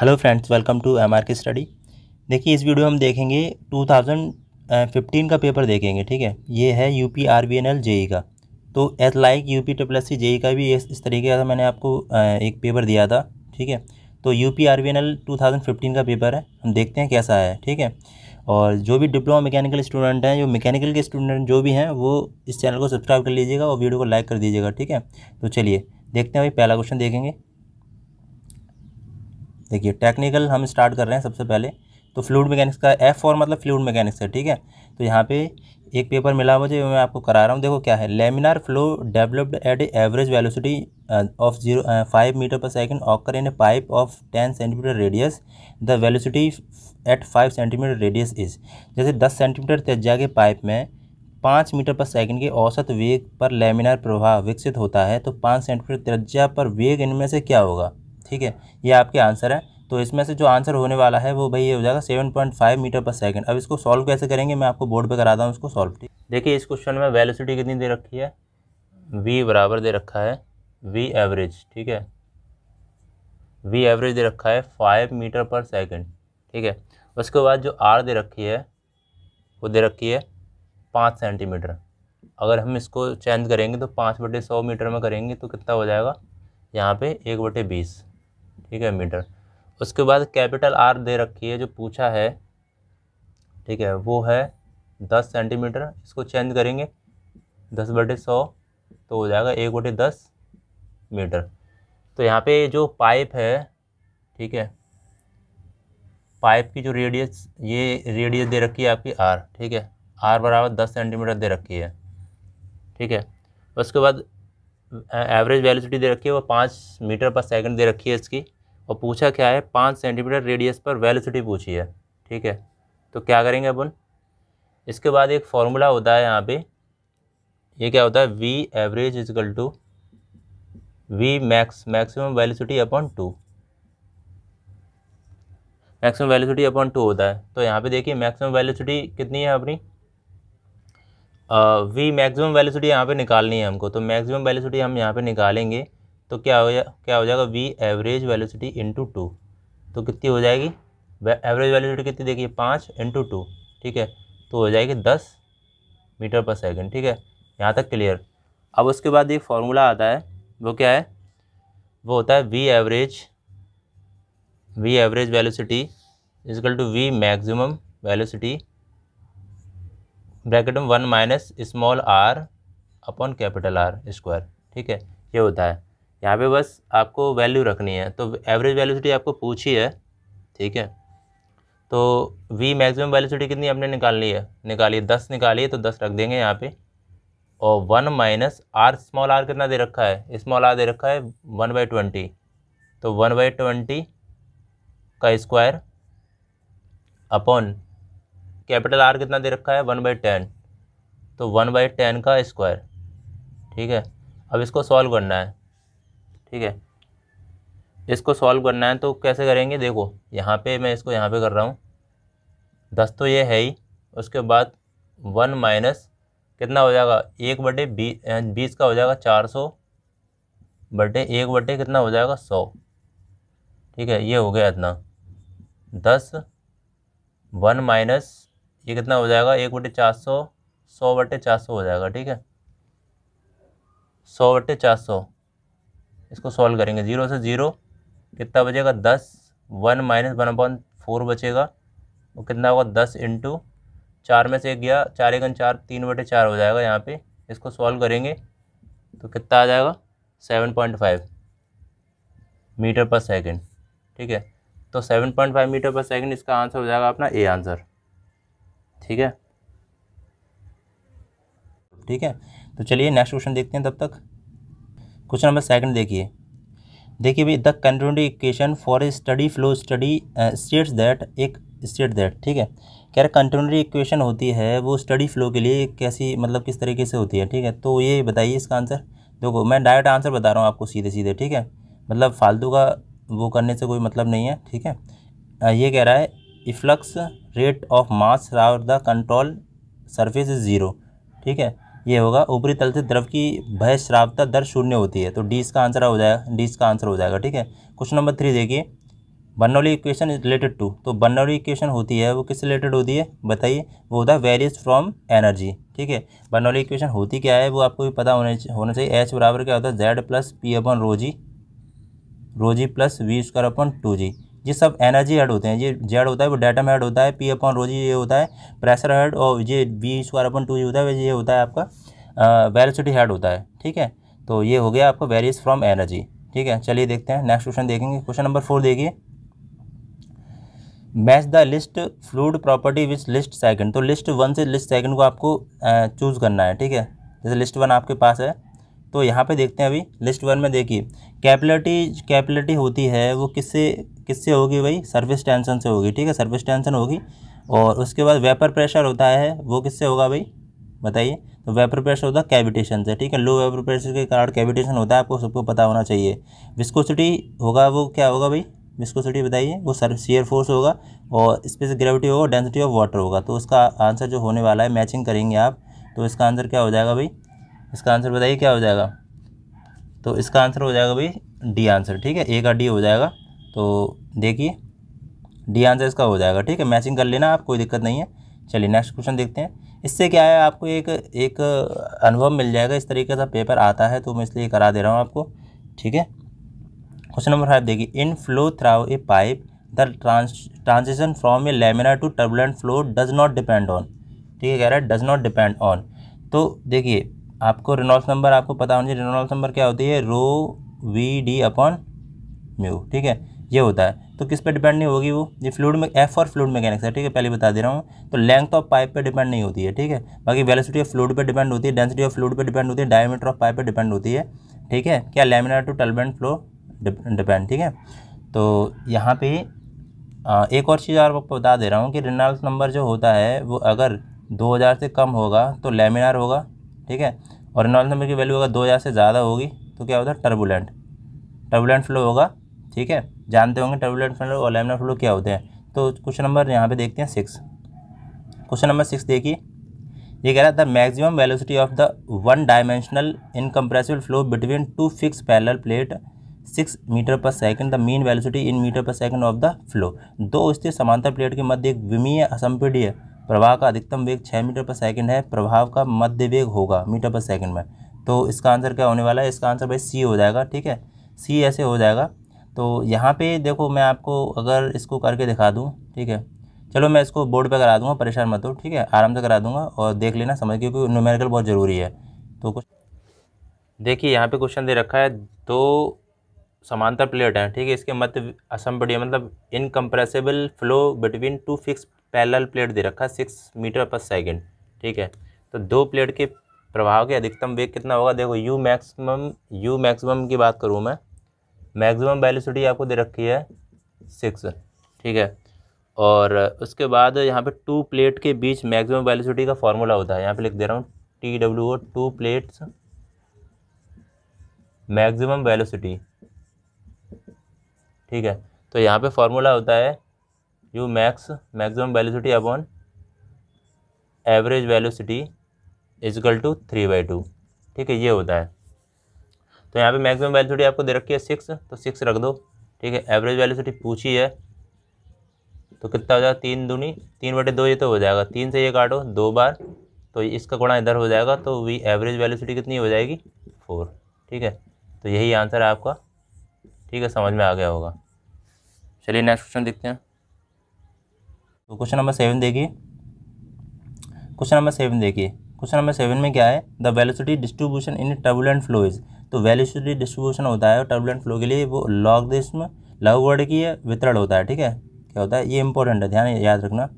hello friends welcome to M R की study देखिए इस वीडियो हम देखेंगे 2015 का पेपर देखेंगे ठीक है ये है U P R B N L JE का तो as like U P triple S C JE का भी इस, इस तरीके का मैंने आपको एक पेपर दिया था ठीक है तो U P R B N L two thousand fifteen का पेपर है हम देखते हैं कैसा है ठीक है और जो भी डिप्लोमा मैकेनिकल स्टूडेंट हैं जो मैकेनिकल के स्टूडेंट जो भी हैं वो इस चैनल को सब्सक्राइब कर लीजिएगा और वीडियो को लाइक कर दीजिएगा ठीक है तो चलिए देखते हैं भाई पहला क्वेश्चन देखेंगे देखिए टेक्निकल हम स्टार्ट कर रहे हैं सबसे पहले तो फ्लूड मैकेनिक्स का एफ फॉर मतलब फ्लूड मैकेनिक्स है ठीक है तो यहाँ पे एक पेपर मिला मुझे मैं आपको करा रहा हूँ देखो क्या है laminar flow developed at average velocity of zero five metre per second occur in a pipe of ten centimetre radius the velocity at five centimetre radius is जैसे दस सेंटीमीटर तेजा के पाइप में पाँच मीटर पर सेकंड के औसत वेग पर laminar प्रभाव विकसित होता है तो पाँच सेंटीमीटर तेजा पर वेग इनमें से क्या होगा ठीक है ये आपके आंसर है तो इसमें से जो आंसर होने वाला है वो भाई ये हो जाएगा seven point five metre per second अब इसको सॉल्व कैसे करेंगे मैं आपको बोर्ड पे करा दूँ इसको सॉल्व ठीक देखिए इस क्वेश्चन में वेलोसिटी कितनी दे रखी है वी बराबर दे रखा है वी एवरेज ठीक है वी एवरेज दे रखा है फाइव मीटर पर सेकेंड ठीक है उसके बाद जो आर दे रखी है वो दे रखी है पाँच सेंटीमीटर अगर हम इसको चेंज करेंगे तो पाँच बटे सौ मीटर में करेंगे तो कितना हो जाएगा यहाँ पे एक बटे बीस ठीक है मीटर उसके बाद कैपिटल आर दे रखी है जो पूछा है ठीक है वो है दस सेंटीमीटर इसको चेंज करेंगे दस बटे सौ तो हो जाएगा एक बटे दस मीटर तो यहाँ पे जो पाइप है ठीक है पाइप की जो रेडियस ये रेडियस दे रखी है आपकी आर ठीक है आर बराबर दस सेंटीमीटर दे रखी है ठीक है उसके बाद एवरेज वेलोसिटी दे रखी है वो पाँच मीटर पर सेकंड दे रखी है इसकी और पूछा क्या है पाँच सेंटीमीटर रेडियस पर वेलोसिटी पूछी है ठीक है तो क्या करेंगे अपन इसके बाद एक फॉर्मूला होता है यहाँ पे ये क्या होता है V average is equal to V max maximum velocity upon two maximum velocity upon two होता है तो यहाँ पे देखिए मैक्सिमम वेलोसिटी कितनी है अपनी वी मैक्सिमम वेलोसिटी यहाँ पे निकालनी है हमको तो मैक्सिमम वेलोसिटी हम यहाँ पे निकालेंगे तो क्या हो जा क्या हो जाएगा V average velocity into two तो कितनी हो जाएगी एवरेज वेलोसिटी कितनी देखिए पाँच इंटू टू ठीक है तो हो जाएगी दस मीटर पर सेकंड ठीक है यहाँ तक क्लियर अब उसके बाद एक फार्मूला आता है वो क्या है वो होता है V average V average velocity is equal to V maximum velocity bracket में one minus small R upon capital R square ठीक है ये होता है यहाँ पे बस आपको वैल्यू रखनी है तो एवरेज वैल्यूसिटी आपको पूछी है ठीक है तो वी मैक्सिमम वैल्यूसिटी कितनी आपने निकालनी है निकालिए दस निकालिए तो दस रख देंगे यहाँ पे और one minus R small R कितना दे रखा है स्मॉल आर दे रखा है वन बाई ट्वेंटी तो वन बाई ट्वेंटी का स्क्वायर अपॉन कैपिटल आर कितना दे रखा है वन बाई टेन तो वन बाई टेन का स्क्वायर ठीक है अब इसको सॉल्व करना है ठीक है इसको सॉल्व करना है तो कैसे करेंगे देखो यहाँ पे मैं इसको यहाँ पे कर रहा हूँ दस तो ये है ही उसके बाद वन माइनस कितना हो जाएगा एक बटे बी बीस का हो जाएगा चार सौ बटे एक बटे कितना हो जाएगा सौ ठीक है ये हो गया इतना दस वन माइनस ये कितना हो जाएगा एक बटे चार सौ सौ बटे चार सौ हो जाएगा ठीक है सौ बटे चार सौ इसको सॉल्व करेंगे जीरो से जीरो कितना बचेगा दस one minus one upon four बचेगा वो कितना होगा दस इंटू चार में से एक गया चार एक चार तीन बटे चार हो जाएगा यहाँ पे इसको सॉल्व करेंगे तो कितना आ जाएगा seven point five metre per second ठीक है तो seven point five metre per second इसका आंसर हो जाएगा अपना ए आंसर ठीक है ठीक है तो चलिए नेक्स्ट क्वेश्चन देखते हैं तब तक क्वेश्चन नंबर सेकंड देखिए देखिए भाई the continuity equation for a steady flow steady states that एक स्टेट दैट ठीक है कह रहे कंटिन्यूटी इक्वेशन होती है वो स्टडी फ्लो के लिए कैसी मतलब किस तरीके से होती है ठीक है तो ये बताइए इसका आंसर देखो मैं डायरेक्ट आंसर बता रहा हूँ आपको सीधे सीधे ठीक है मतलब फालतू का वो करने से कोई मतलब नहीं है ठीक है ये कह रहा है इफ्लक्स रेट ऑफ मास राउर the control surface is zero ठीक है ये होगा ऊपरी तल से द्रव की भय श्रावता दर शून्य होती है तो डी इसका आंसर हो जाएगा डी इसका आंसर हो जाएगा ठीक है क्वेश्चन नंबर थ्री देखिए Bernoulli equation is related to तो बर्नौली इक्वेशन होती है वो किससे रिलेटेड होती है बताइए वो होता है वेरियस फ्रॉम एनर्जी ठीक है बर्नौली इक्वेशन होती क्या है वो आपको भी पता होने होना चाहिए एच बराबर क्या होता है Z plus P upon rho g rho g plus V square upon two g ये सब एनर्जी हेड होते हैं ये जेड होता है वो डेटम हेड होता है पी अपॉन रोजी ये होता है प्रेशर हेड और ये बी स्क्वायर अपन टू ये होता है ये होता है आपका वेलोसिटी हेड होता है ठीक है तो ये हो गया आपका वेरीज फ्रॉम एनर्जी ठीक है चलिए देखते हैं नेक्स्ट क्वेश्चन देखेंगे क्वेश्चन नंबर फोर देखिए match the list fluid property with list second तो लिस्ट वन से लिस्ट सेकंड को आपको चूज़ करना है ठीक है जैसे लिस्ट वन आपके पास है तो यहाँ पे देखते हैं अभी लिस्ट वन में देखिए कैपिलिटी कैपिलिटी होती है वो किससे किससे होगी भाई सर्विस टेंशन से होगी ठीक है सर्विस टेंशन होगी और उसके बाद वेपर प्रेशर होता है वो किससे होगा भाई बताइए तो वेपर प्रेशर होता है कैविटेशन से ठीक है लो वेपर प्रेशर के कारण कैविटेशन होता है आपको सबको पता होना चाहिए विस्कोसिटी होगा वो क्या होगा भाई विस्कोसिटी बताइए वो सर सीयर फोर्स होगा और पर ग्रेविटी होगा डेंसिटी ऑफ वाटर होगा तो उसका आंसर जो होने वाला है मैचिंग करेंगे आप तो इसका आंसर क्या हो जाएगा भाई इसका आंसर बताइए क्या हो जाएगा तो इसका आंसर हो जाएगा भाई डी आंसर ठीक है ए का डी हो जाएगा तो देखिए डी आंसर इसका हो जाएगा ठीक है मैचिंग कर लेना आप कोई दिक्कत नहीं है चलिए नेक्स्ट क्वेश्चन देखते हैं इससे क्या है आपको एक एक अनुभव मिल जाएगा इस तरीके का पेपर आता है तो मैं इसलिए करा दे रहा हूँ आपको ठीक है क्वेश्चन नंबर फाइव देखिए in flow through a pipe the trans transition from a laminar to turbulent flow does not depend on ठीक है कह रहा है डज नॉट डिपेंड ऑन तो देखिए आपको रिनॉल्स नंबर आपको पता होना चाहिए रिनॉल्स नंबर क्या होती है rho V D upon mu ठीक है ये होता है तो किस पे डिपेंड नहीं होगी वो ये फ्लूड में एफ और फ्लूड मैकेनिक्स है ठीक है पहले बता दे रहा हूँ तो लेंथ ऑफ पाइप पे डिपेंड नहीं होती है ठीक है बाकी वेलोसिटी ऑफ फ्लूड पे डिपेंड होती है डेंसिटी ऑफ फ्लूड पे डिपेंड होती है डायमीटर ऑफ पाइप पे डिपेंड होती है ठीक है क्या laminar to turbulent flow depend ठीक है तो यहाँ पे आ, एक और चीज़ और आपको बता दे रहा हूँ कि रिनाल्स नंबर जो होता है वो अगर हज़ार से कम होगा तो लेमिनार होगा ठीक है और रिनाल्स नंबर की वैल्यू अगर हज़ार से ज़्यादा होगी तो क्या होता है टर्बुलेंट टर्बुलेंट फ्लो होगा ठीक है जानते होंगे टर्बुलेंट फ्लो और लेमिनर फ्लो क्या होते हैं तो क्वेश्चन नंबर यहाँ पे देखते हैं सिक्स क्वेश्चन नंबर सिक्स देखिए ये कह रहा है the maximum velocity of the one dimensional incompressible flow between two fix parallel plate six metre per second the mean velocity in metre per second of the flow दो स्थिर समांतर plate के मध्य एक विमीय असंपीडीय प्रवाह का अधिकतम वेग छः मीटर पर सेकंड है प्रभाव का मध्य वेग होगा मीटर पर सेकंड में तो इसका आंसर क्या होने वाला है इसका आंसर भाई सी हो जाएगा ठीक है सी ऐसे हो जाएगा तो यहाँ पे देखो मैं आपको अगर इसको करके दिखा दूँ ठीक है चलो मैं इसको बोर्ड पे करा दूँगा परेशान मत हो ठीक है आराम से करा दूँगा और देख लेना समझ क्योंकि न्यूमेरिकल बहुत ज़रूरी है तो कुछ देखिए यहाँ पे क्वेश्चन दे रखा है दो समांतर प्लेट हैं ठीक है इसके मत बढ़िया मतलब incompressible flow between two fix parallel plate दे रखा है सिक्स मीटर पर सेकेंड ठीक है तो दो प्लेट के प्रभाव के अधिकतम वेग कितना होगा देखो यू मैक्सिमम यू मैक्सिमम की बात करूँ मैं मैक्सिमम वेलोसिटी आपको दे रखी है सिक्स ठीक है और उसके बाद यहाँ पे टू प्लेट के बीच मैक्सिमम वेलोसिटी का फॉर्मूला होता है यहाँ पे लिख दे रहा हूँ T W O two plates maximum velocity ठीक है तो यहाँ पे फॉर्मूला होता है U max maximum velocity upon average velocity is equal to three by two ठीक है ये होता है तो यहाँ पे मैक्सिमम वैल्यूसिटी आपको दे रखी है सिक्स तो सिक्स रख दो ठीक है एवरेज वैल्यूसिटी पूछी है तो कितना हो जाएगा तीन दूनी तीन बटे दो ये तो हो जाएगा तीन से ये काटो दो बार तो इसका गुणा इधर हो जाएगा तो वी एवरेज वैल्यूसिटी कितनी हो जाएगी फोर ठीक है तो यही आंसर है आपका ठीक है समझ में आ गया होगा चलिए नेक्स्ट क्वेश्चन देखते हैं तो क्वेश्चन नंबर सेवन देखिए क्वेश्चन नंबर सेवन देखिए क्वेश्चन नंबर सेवन में क्या है the velocity distribution in turbulent flow is तो वेलिसिटी डिस्ट्रीब्यूशन होता है और टर्बुलेंट फ्लो के लिए वो लॉग में लघु वर्ड की वितरण होता है ठीक है क्या होता है ये इंपॉर्टेंट है ध्यान याद रखना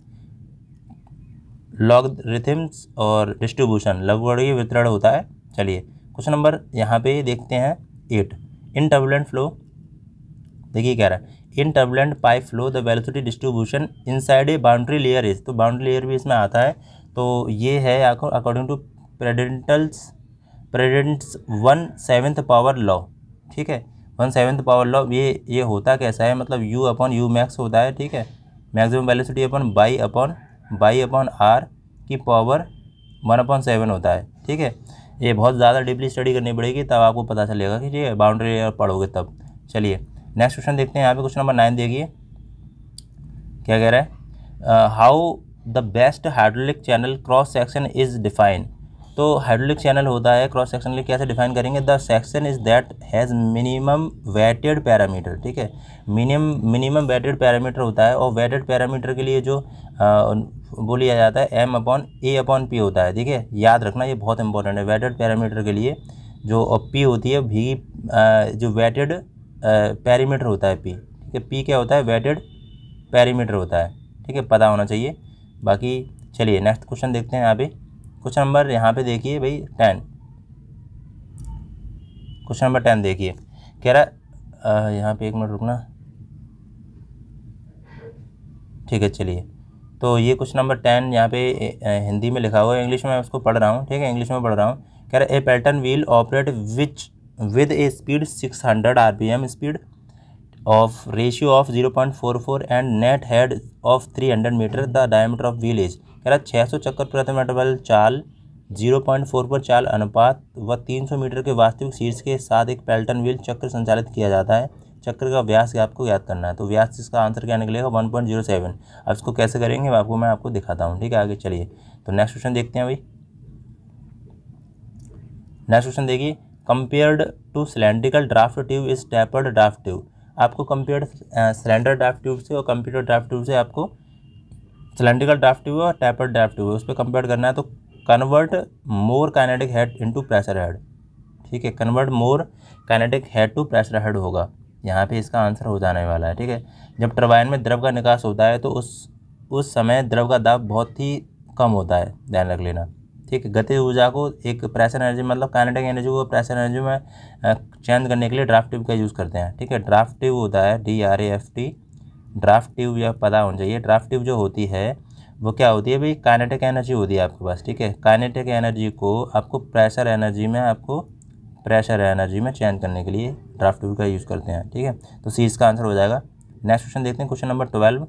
लॉग रिथम्स और डिस्ट्रीब्यूशन लघु वर्ड की वितरण होता है चलिए क्वेश्चन नंबर यहाँ पे देखते हैं एट इन टर्बुलेंट फ्लो देखिए कह रहा है in turbulent pipe flow the velocity distribution inside a boundary layer is तो बाउंड्री लेयर भी इसमें आता है तो ये है according to Prandtl's Prandtl's one seventh power law ठीक है वन सेवेंथ पावर लॉ ये ये होता कैसा है मतलब यू अपॉन यू मैक्स होता है ठीक है maximum velocity upon by upon by upon R की पावर वन अपॉन सेवन होता है ठीक है ये बहुत ज़्यादा डीपली स्टडी करनी पड़ेगी तब आपको पता चलेगा कि है बाउंड्री लेयर पढ़ोगे तब चलिए नेक्स्ट क्वेश्चन देखते हैं यहाँ पे क्वेश्चन नंबर नाइन देखिए क्या कह रहा है how the best hydraulic channel cross section is defined तो हाइड्रोलिक चैनल होता है क्रॉस सेक्शन लिए कैसे डिफाइन करेंगे the section is that has minimum wetted parameter ठीक है मिनिमम मिनिमम वेटेड पैरामीटर होता है और वेटेड पैरामीटर के लिए जो बोलिया जाता है M upon A upon P होता है ठीक है याद रखना ये बहुत इंपॉर्टेंट है वेटेड पैरामीटर के लिए जो पी होती है भी जो वेटेड पैरीमीटर होता है पी ठीक है पी क्या होता है वेटेड पैरीमीटर होता है ठीक है पता होना चाहिए बाकी चलिए नेक्स्ट क्वेश्चन देखते हैं यहाँ पर क्वेश्चन नंबर यहाँ पे देखिए भाई टेन क्वेश्चन नंबर टेन देखिए कह रहा है यहाँ पे एक मिनट रुकना ठीक है चलिए तो ये क्वेश्चन नंबर टेन यहाँ पे हिंदी में लिखा हुआ है इंग्लिश में मैं उसको पढ़ रहा हूँ ठीक है इंग्लिश में पढ़ रहा हूँ कह रहा है a pattern wheel operate which with a speed six hundred R P M speed of ratio of zero point four four and net head of three hundred metre the diameter of wheel is कह रहा छः सौ चक्कर प्रति minute वाले चाल zero point four पर चाल अनुपात व तीन सौ मीटर के वास्तविक शीर्ष के साथ एक पेल्टन व्हील चक्र संचालित किया जाता है चक्र का व्यास आपको याद करना है तो व्यास इसका आंसर क्या निकलेगा वन पॉइंट जीरो सेवन अब इसको कैसे करेंगे आपको मैं आपको दिखाता हूँ ठीक है आगे चलिए तो नेक्स्ट क्वेश्चन देखते हैं भाई नेक्स्ट क्वेश्चन देखिए compared to cylindrical draft tube is tapered draft tube आपको कंपेयर्ड सिलेंडर ड्राफ्ट ट्यूब से और कंप्यूटर ड्राफ्ट ट्यूब से आपको सिलेंड्रिकल ड्राफ्ट हुआ और टैपर ड्राफ्ट हुए उस पर कंपेयर करना है तो convert more kinetic head into pressure head ठीक है convert more kinetic head to pressure head होगा यहाँ पे इसका आंसर हो जाने वाला है ठीक है जब टरबाइन में द्रव का निकास होता है तो उस उस समय द्रव का दाब बहुत ही कम होता है ध्यान रख लेना ठीक है गति ऊर्जा को एक प्रेशर एनर्जी मतलब काइनेटिक एनर्जी को प्रेशर एनर्जी में चेंज करने के लिए ड्राफ्ट ट्यूब का यूज़ करते हैं ठीक है ड्राफ्ट ट्यूब होता है D R A F T draft tube यह पता होना चाहिए ड्राफ्ट ट्यूब जो होती है वो क्या होती है भाई काइनेटिक एनर्जी होती है आपके पास ठीक है काइनेटिक एनर्जी को आपको प्रेशर एनर्जी में आपको प्रेशर एनर्जी में चेंज करने के लिए ड्राफ्ट ट्यूब का यूज़ करते हैं ठीक है तो सी इसका आंसर हो जाएगा नेक्स्ट क्वेश्चन देखते हैं question number twelve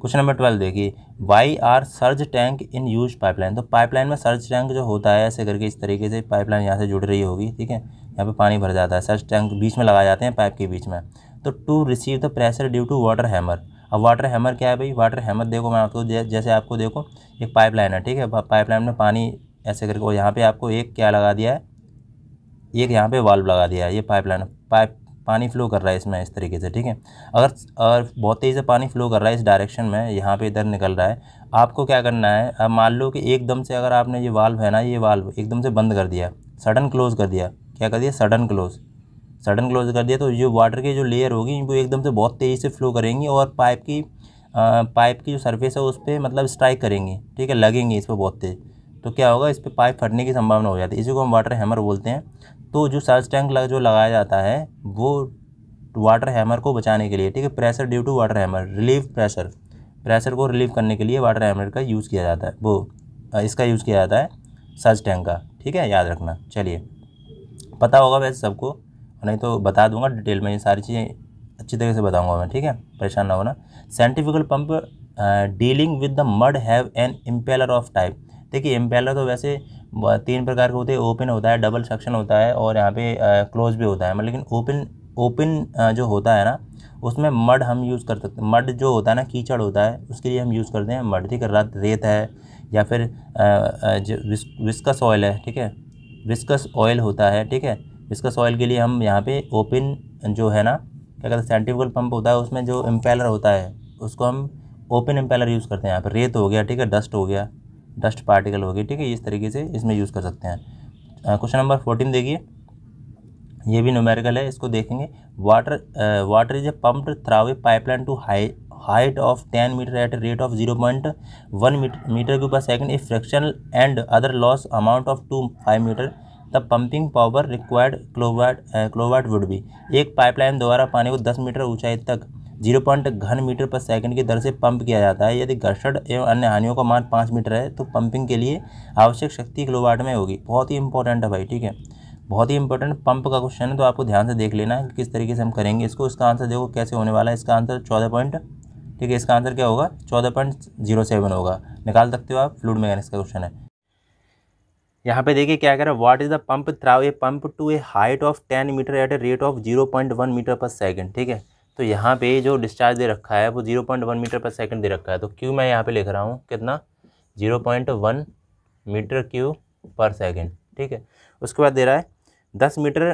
question number twelve देखिए why are surge tank in use pipeline तो पाइपलाइन में सर्ज टैंक जो होता है ऐसे करके इस तरीके से पाइपलाइन यहाँ से जुड़ रही होगी ठीक है यहाँ पे पानी भर जाता है सर्ज टैंक बीच में लगाए जाते हैं पाइप के बीच में तो to receive the pressure due to water hammer अब वाटर हैमर क्या है भाई वाटर हैमर देखो मैं आपको जैसे आपको देखो एक पाइपलाइन है ठीक है पाइपलाइन में पानी ऐसे करके और यहाँ पे आपको एक क्या लगा दिया है एक यहाँ पे वाल्व लगा दिया है ये पाइपलाइन पाइप पानी फ्लो कर रहा है इसमें इस तरीके से ठीक है अगर और बहुत तेज़ी से पानी फ्लो कर रहा है इस डायरेक्शन में यहाँ पे इधर निकल रहा है आपको क्या करना है अब मान लो कि एकदम से अगर आपने ये वाल्व है ना ये वाल्व एकदम से बंद कर दिया सडन क्लोज़ कर दिया क्या कर दिया सडन क्लोज़ सडन क्लोज कर दिया तो जो वाटर की जो लेयर होगी वो एकदम से बहुत तेज़ी से फ्लो करेंगी और पाइप की आ, पाइप की जो सरफेस है उस पर मतलब स्ट्राइक करेंगे ठीक है लगेंगे इस पर बहुत तेज़ तो क्या होगा इस पर पाइप फटने की संभावना हो जाती है इसी को हम वाटर हैमर बोलते हैं तो जो सर्च टैंक लग जो लगाया जाता है वो वाटर हैमर को बचाने के लिए ठीक है pressure due to water hammer relieve pressure pressure को रिलीव करने के लिए वाटर हैमर का यूज़ किया जाता है वो इसका यूज़ किया जाता है सर्च टैंक का ठीक है याद रखना चलिए पता होगा वैसे सबको नहीं तो बता दूंगा डिटेल में ये सारी चीज़ें अच्छी तरीके से बताऊंगा मैं ठीक है परेशान ना होना centrifugal pump dealing with the mud have an impeller of type देखिए इम्पेलर तो वैसे तीन प्रकार के होते हैं ओपन होता है डबल सेक्शन होता है और यहाँ पे क्लोज भी होता है मतलब लेकिन ओपन ओपन जो होता है ना उसमें मड हम यूज़ कर सकते मड जो होता है ना कीचड़ होता है उसके लिए हम यूज़ करते हैं मड ठीक है रात रेत है या फिर विस्कस ऑयल है ठीक है विस्कस ऑयल होता है ठीक है इसका सॉइल के लिए हम यहाँ पे ओपन जो है ना क्या कहते हैं सेंट्रीफ्यूगल पंप होता है उसमें जो इम्पेलर होता है उसको हम ओपन इम्पेलर यूज़ करते हैं यहाँ पर रेत हो गया ठीक है डस्ट हो गया डस्ट पार्टिकल हो गया ठीक है इस तरीके से इसमें यूज़ कर सकते हैं क्वेश्चन नंबर फोर्टीन देखिए ये भी न्यूमेरिकल है इसको देखेंगे water water is a pumped through a pipeline to high height of ten metre at rate of zero point one metre metre के ऊपर second a fractional and other loss amount of two five metre the pumping power required kilowatt kilowatt would भी एक pipeline द्वारा पानी को 10 metre ऊंचाई तक zero point घन मीटर पर सेकंड की दर से पंप किया जाता है यदि घर्षण एवं अन्य हानियों का मान पाँच मीटर है तो पंपिंग के लिए आवश्यक शक्ति क्लोवाड में होगी बहुत ही इंपॉर्टेंट है भाई ठीक है बहुत ही इंपॉर्टेंट पंप का क्वेश्चन है तो आपको ध्यान से देख लेना है कि किस तरीके से हम करेंगे इसको इसका आंसर देखो कैसे होने वाला है इसका आंसर चौदह पॉइंट ठीक है इसका आंसर क्या होगा चौदह पॉइंट जीरो सेवन होगा निकाल सकते हो आप फ्लूड मैकेनिक्स का क्वेश्चन है यहाँ पे देखिए क्या कह रहा है what is the pump through a pump to a height of ten metre at a rate of zero point one metre per second ठीक है तो यहाँ पे जो डिस्चार्ज दे रखा है वो zero point one metre per second दे रखा है तो क्यू मैं यहाँ पे लिख रहा हूँ कितना zero point one metre cube per second ठीक है उसके बाद दे रहा है दस मीटर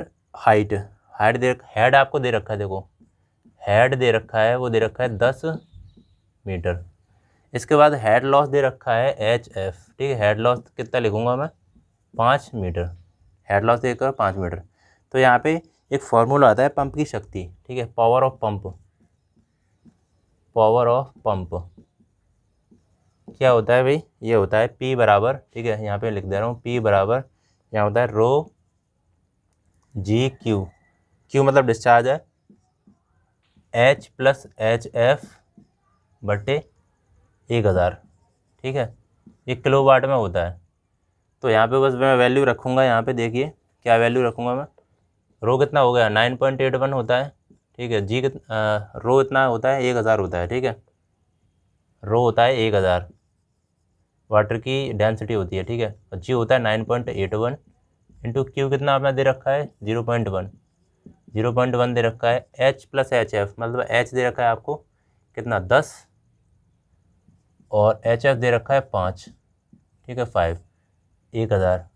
हाइट हाइट दे हेड आपको दे रखा है देखो हेड दे रखा है वो दे रखा है दस मीटर इसके बाद हेड लॉस दे रखा है एच एफ ठीक है हेड लॉस कितना लिखूँगा मैं पाँच मीटर हेड लॉस एक पाँच मीटर तो यहाँ पे एक फॉर्मूला आता है पंप की शक्ति ठीक है power of pump power of pump क्या होता है भाई ये होता है पी बराबर ठीक है यहाँ पे लिख दे रहा हूँ पी बराबर यहाँ होता है रो जी क्यू क्यू मतलब डिस्चार्ज है एच प्लस एच एफ बटे एक हज़ार ठीक है ये किलो वाट में होता है तो यहाँ पे बस मैं वैल्यू रखूँगा यहाँ पे देखिए क्या वैल्यू रखूँगा मैं रो कितना हो गया नाइन पॉइंट एट वन होता है ठीक है जी कितना रो इतना होता है एक हज़ार होता है ठीक है रो होता है एक हज़ार वाटर की डेंसिटी होती है ठीक है और जी होता है nine point eight one into Q कितना आपने दे रखा है zero point one zero point one दे रखा है एच प्लस एच एफ मतलब एच दे रखा है आपको कितना दस और एच एफ दे रखा है पाँच ठीक है फाइव एक हज़ार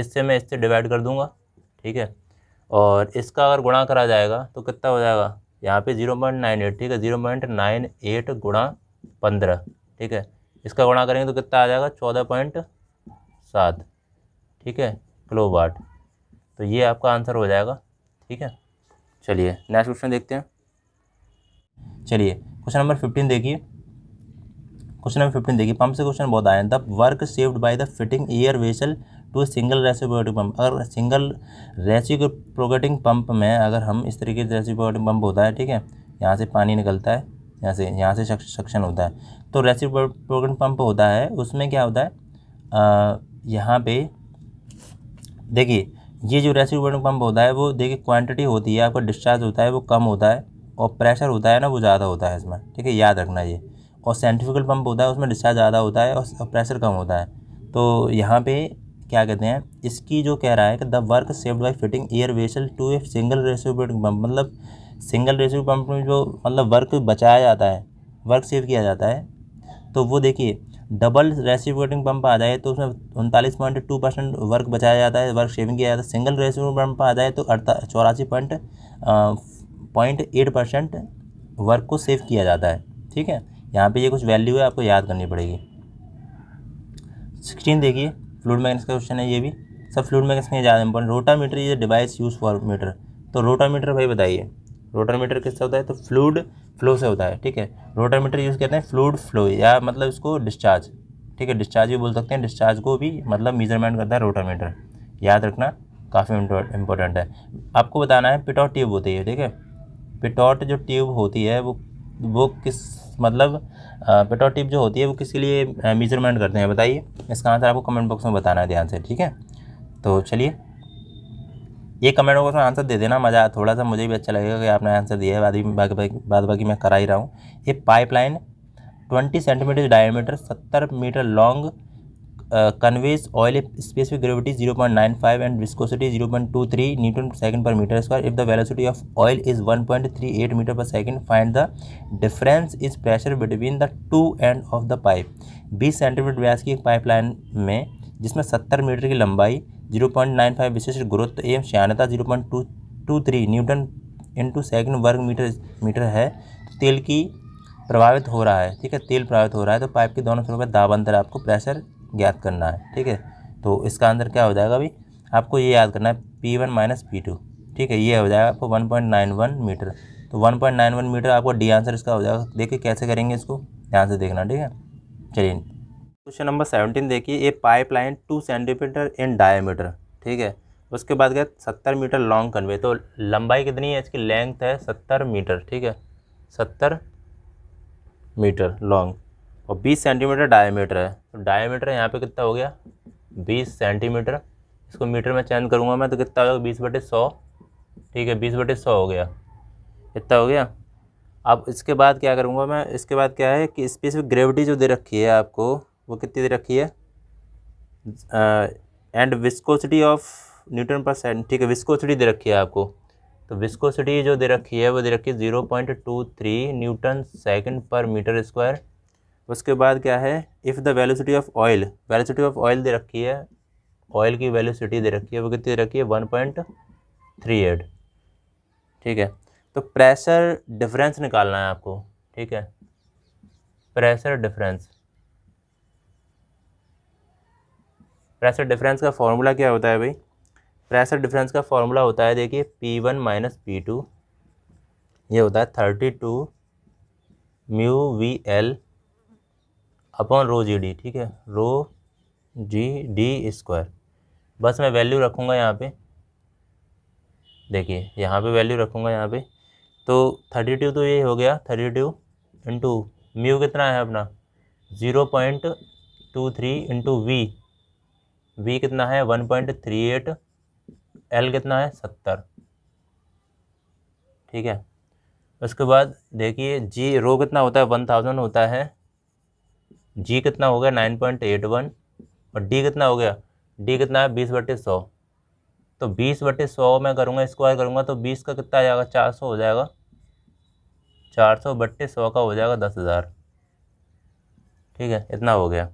इससे मैं इससे डिवाइड कर दूंगा ठीक है और इसका अगर गुणा करा जाएगा तो कितना हो जाएगा यहाँ पे ज़ीरो पॉइंट नाइन एट ठीक है ज़ीरो पॉइंट नाइन एट गुणा पंद्रह ठीक है इसका गुणा करेंगे तो कितना आ जाएगा चौदह पॉइंट सात ठीक है किलो वाट तो ये आपका आंसर हो जाएगा ठीक है चलिए नेक्स्ट क्वेश्चन देखते हैं चलिए क्वेश्चन नंबर फिफ्टीन देखिए क्वेश्चन नंबर फिफ्टीन देखिए पंप से क्वेश्चन बहुत आया the work saved by the fitting air vessel to single reciprocating pump अगर सिंगल रेसिप्रोकेटिंग पंप में अगर हम इस तरीके से रेसिप्रोकेटिंग पंप होता है ठीक है यहाँ से पानी निकलता है यहाँ से यहाँ से सक्शन होता है तो रेसिप्रोकेटिंग पंप होता है उसमें क्या होता है यहाँ पे देखिए ये जो रेसिप्रोकेटिंग पंप होता है वो देखिए क्वांटिटी होती है आपका डिस्चार्ज होता है वो कम होता है और प्रेशर होता है ना वो ज़्यादा होता है इसमें ठीक है याद रखना ये और सेंट्रीफ्यूगल पंप होता है उसमें डिस्चार्ज ज़्यादा होता है और प्रेशर कम होता है तो यहाँ पे क्या कहते हैं इसकी जो कह रहा है कि the work saved by fitting air vessel to a single reciprocating pump मतलब सिंगल रेसिव पम्प में जो मतलब वर्क बचाया जाता है वर्क सेव किया जाता है तो वो देखिए डबल रेसिप्रोकेटिंग पंप आ जाए तो उसमें उनतालीस पॉइंट टू परसेंट वर्क बचाया जाता है वर्क शेविंग किया जाता है सिंगल रेसिप्रोकेटिंग पंप आ जाए तो अड़ता चौरासी point point eight percent work को सेव किया जाता है ठीक है यहाँ पे ये कुछ वैल्यू है आपको याद करनी पड़ेगी सिक्सटीन देखिए फ्लूड मैगनेस का क्वेश्चन है ये भी सब फ्लूड मैगनेस में ज़्यादा important rotameter is device use for metre तो रोटामीटर भाई बताइए रोटामीटर किससे होता है तो फ्लूड फ्लो से होता है ठीक है रोटामीटर यूज़ करते हैं फ्लूड फ्लो या मतलब इसको डिस्चार्ज ठीक है डिस्चार्ज भी बोल सकते हैं डिस्चार्ज को भी मतलब मेजरमेंट करता है रोटामीटर याद रखना काफ़ी इंपॉर्टेंट है आपको बताना है पिटॉट ट्यूब होती है ठीक है पिटॉट जो ट्यूब होती है वो वो किस मतलब पेटो टिप जो होती है वो किसके लिए मेजरमेंट करते हैं बताइए इसका आंसर आपको कमेंट बॉक्स में बताना है ध्यान से ठीक है तो चलिए ये कमेंट बॉक्स में आंसर दे देना मज़ा थोड़ा सा मुझे भी अच्छा लगेगा कि आपने आंसर दिया है बाद बाकी बाकी बाद बाकी मैं करा ही रहा हूँ ये pipeline 20 centimetre diameter 70 metre long conveys oil specific gravity zero point nine five and viscosity zero point two three newton second per metre square if the velocity of oil is one point three eight metre per second find the difference is pressure between the two end of the pipe बीस centimetre व्यास की एक pipeline में जिसमें सत्तर metre की लंबाई zero point nine five विशिष्ट ग्रोथ एम श्यानता zero point two two three newton into second वर्ग मीटर मीटर है तो तेल की प्रभावित हो रहा है ठीक है तेल प्रभावित हो रहा है तो पाइप के दोनों सिरों पर दाब अंतर आपको प्रेशर ज्ञात करना है ठीक है तो इसका आंसर क्या हो जाएगा अभी आपको ये याद करना है P one minus P two ठीक है ये हो जाएगा आपको one point nine one metre तो one point nine one metre आपको डी आंसर इसका हो जाएगा देखिए कैसे करेंगे इसको ध्यान से देखना ठीक है चलिए क्वेश्चन नंबर सेवनटीन देखिए ये pipe line two centimetre in diameter ठीक है उसके बाद गया सत्तर मीटर लॉन्ग कन्वे तो लंबाई कितनी है इसकी लेंथ है सत्तर मीटर ठीक है सत्तर मीटर लॉन्ग और 20 सेंटीमीटर डायमीटर है तो डायमीटर यहाँ पे कितना हो गया 20 सेंटीमीटर इसको मीटर में चेंज करूँगा मैं तो कितना हो गया बीस बटे सौ ठीक है बीस बटे सौ हो गया इतना हो गया अब इसके बाद क्या करूँगा मैं इसके बाद क्या है कि स्पेसिफिक ग्रेविटी जो दे रखी है आपको वो कितनी दे रखी है and viscosity of newton per cent ठीक है विस्कोसिटी दे रखी है आपको तो विस्कोसिटी जो दे रखी है वो दे रखी है zero point two three newton second per metre square उसके बाद क्या है if the velocity of oil velocity of oil दे रखी है ऑयल की वेलोसिटी दे रखी है वो कितनी दे रखी है वन पॉइंट थ्री एट ठीक है तो प्रेशर डिफरेंस निकालना है आपको ठीक है प्रेशर डिफरेंस प्रेशर डिफरेंस का फॉर्मूला क्या होता है भाई प्रेशर डिफरेंस का फॉर्मूला होता है देखिए P one minus P two ये होता है thirty two mu V L upon rho G D ठीक है रो जी डी स्क्वायर बस मैं वैल्यू रखूँगा यहाँ पे देखिए यहाँ पे वैल्यू रखूँगा यहाँ पे तो थर्टी टू तो ये हो गया थर्टी टू इंटू म्यू कितना है अपना zero point two three into V V कितना है one point three eight L कितना है सत्तर ठीक है उसके बाद देखिए जी रो कितना होता है वन थाउजेंड होता है जी कितना हो गया नाइन पॉइंट एट वन और डी कितना हो गया डी कितना है बीस बटे सौ तो बीस बटे सौ मैं करूँगा स्क्वायर करूँगा तो बीस का कितना आ जाएगा चार सौ हो जाएगा चार सौ बटे सौ का हो जाएगा दस हज़ार ठीक है इतना हो गया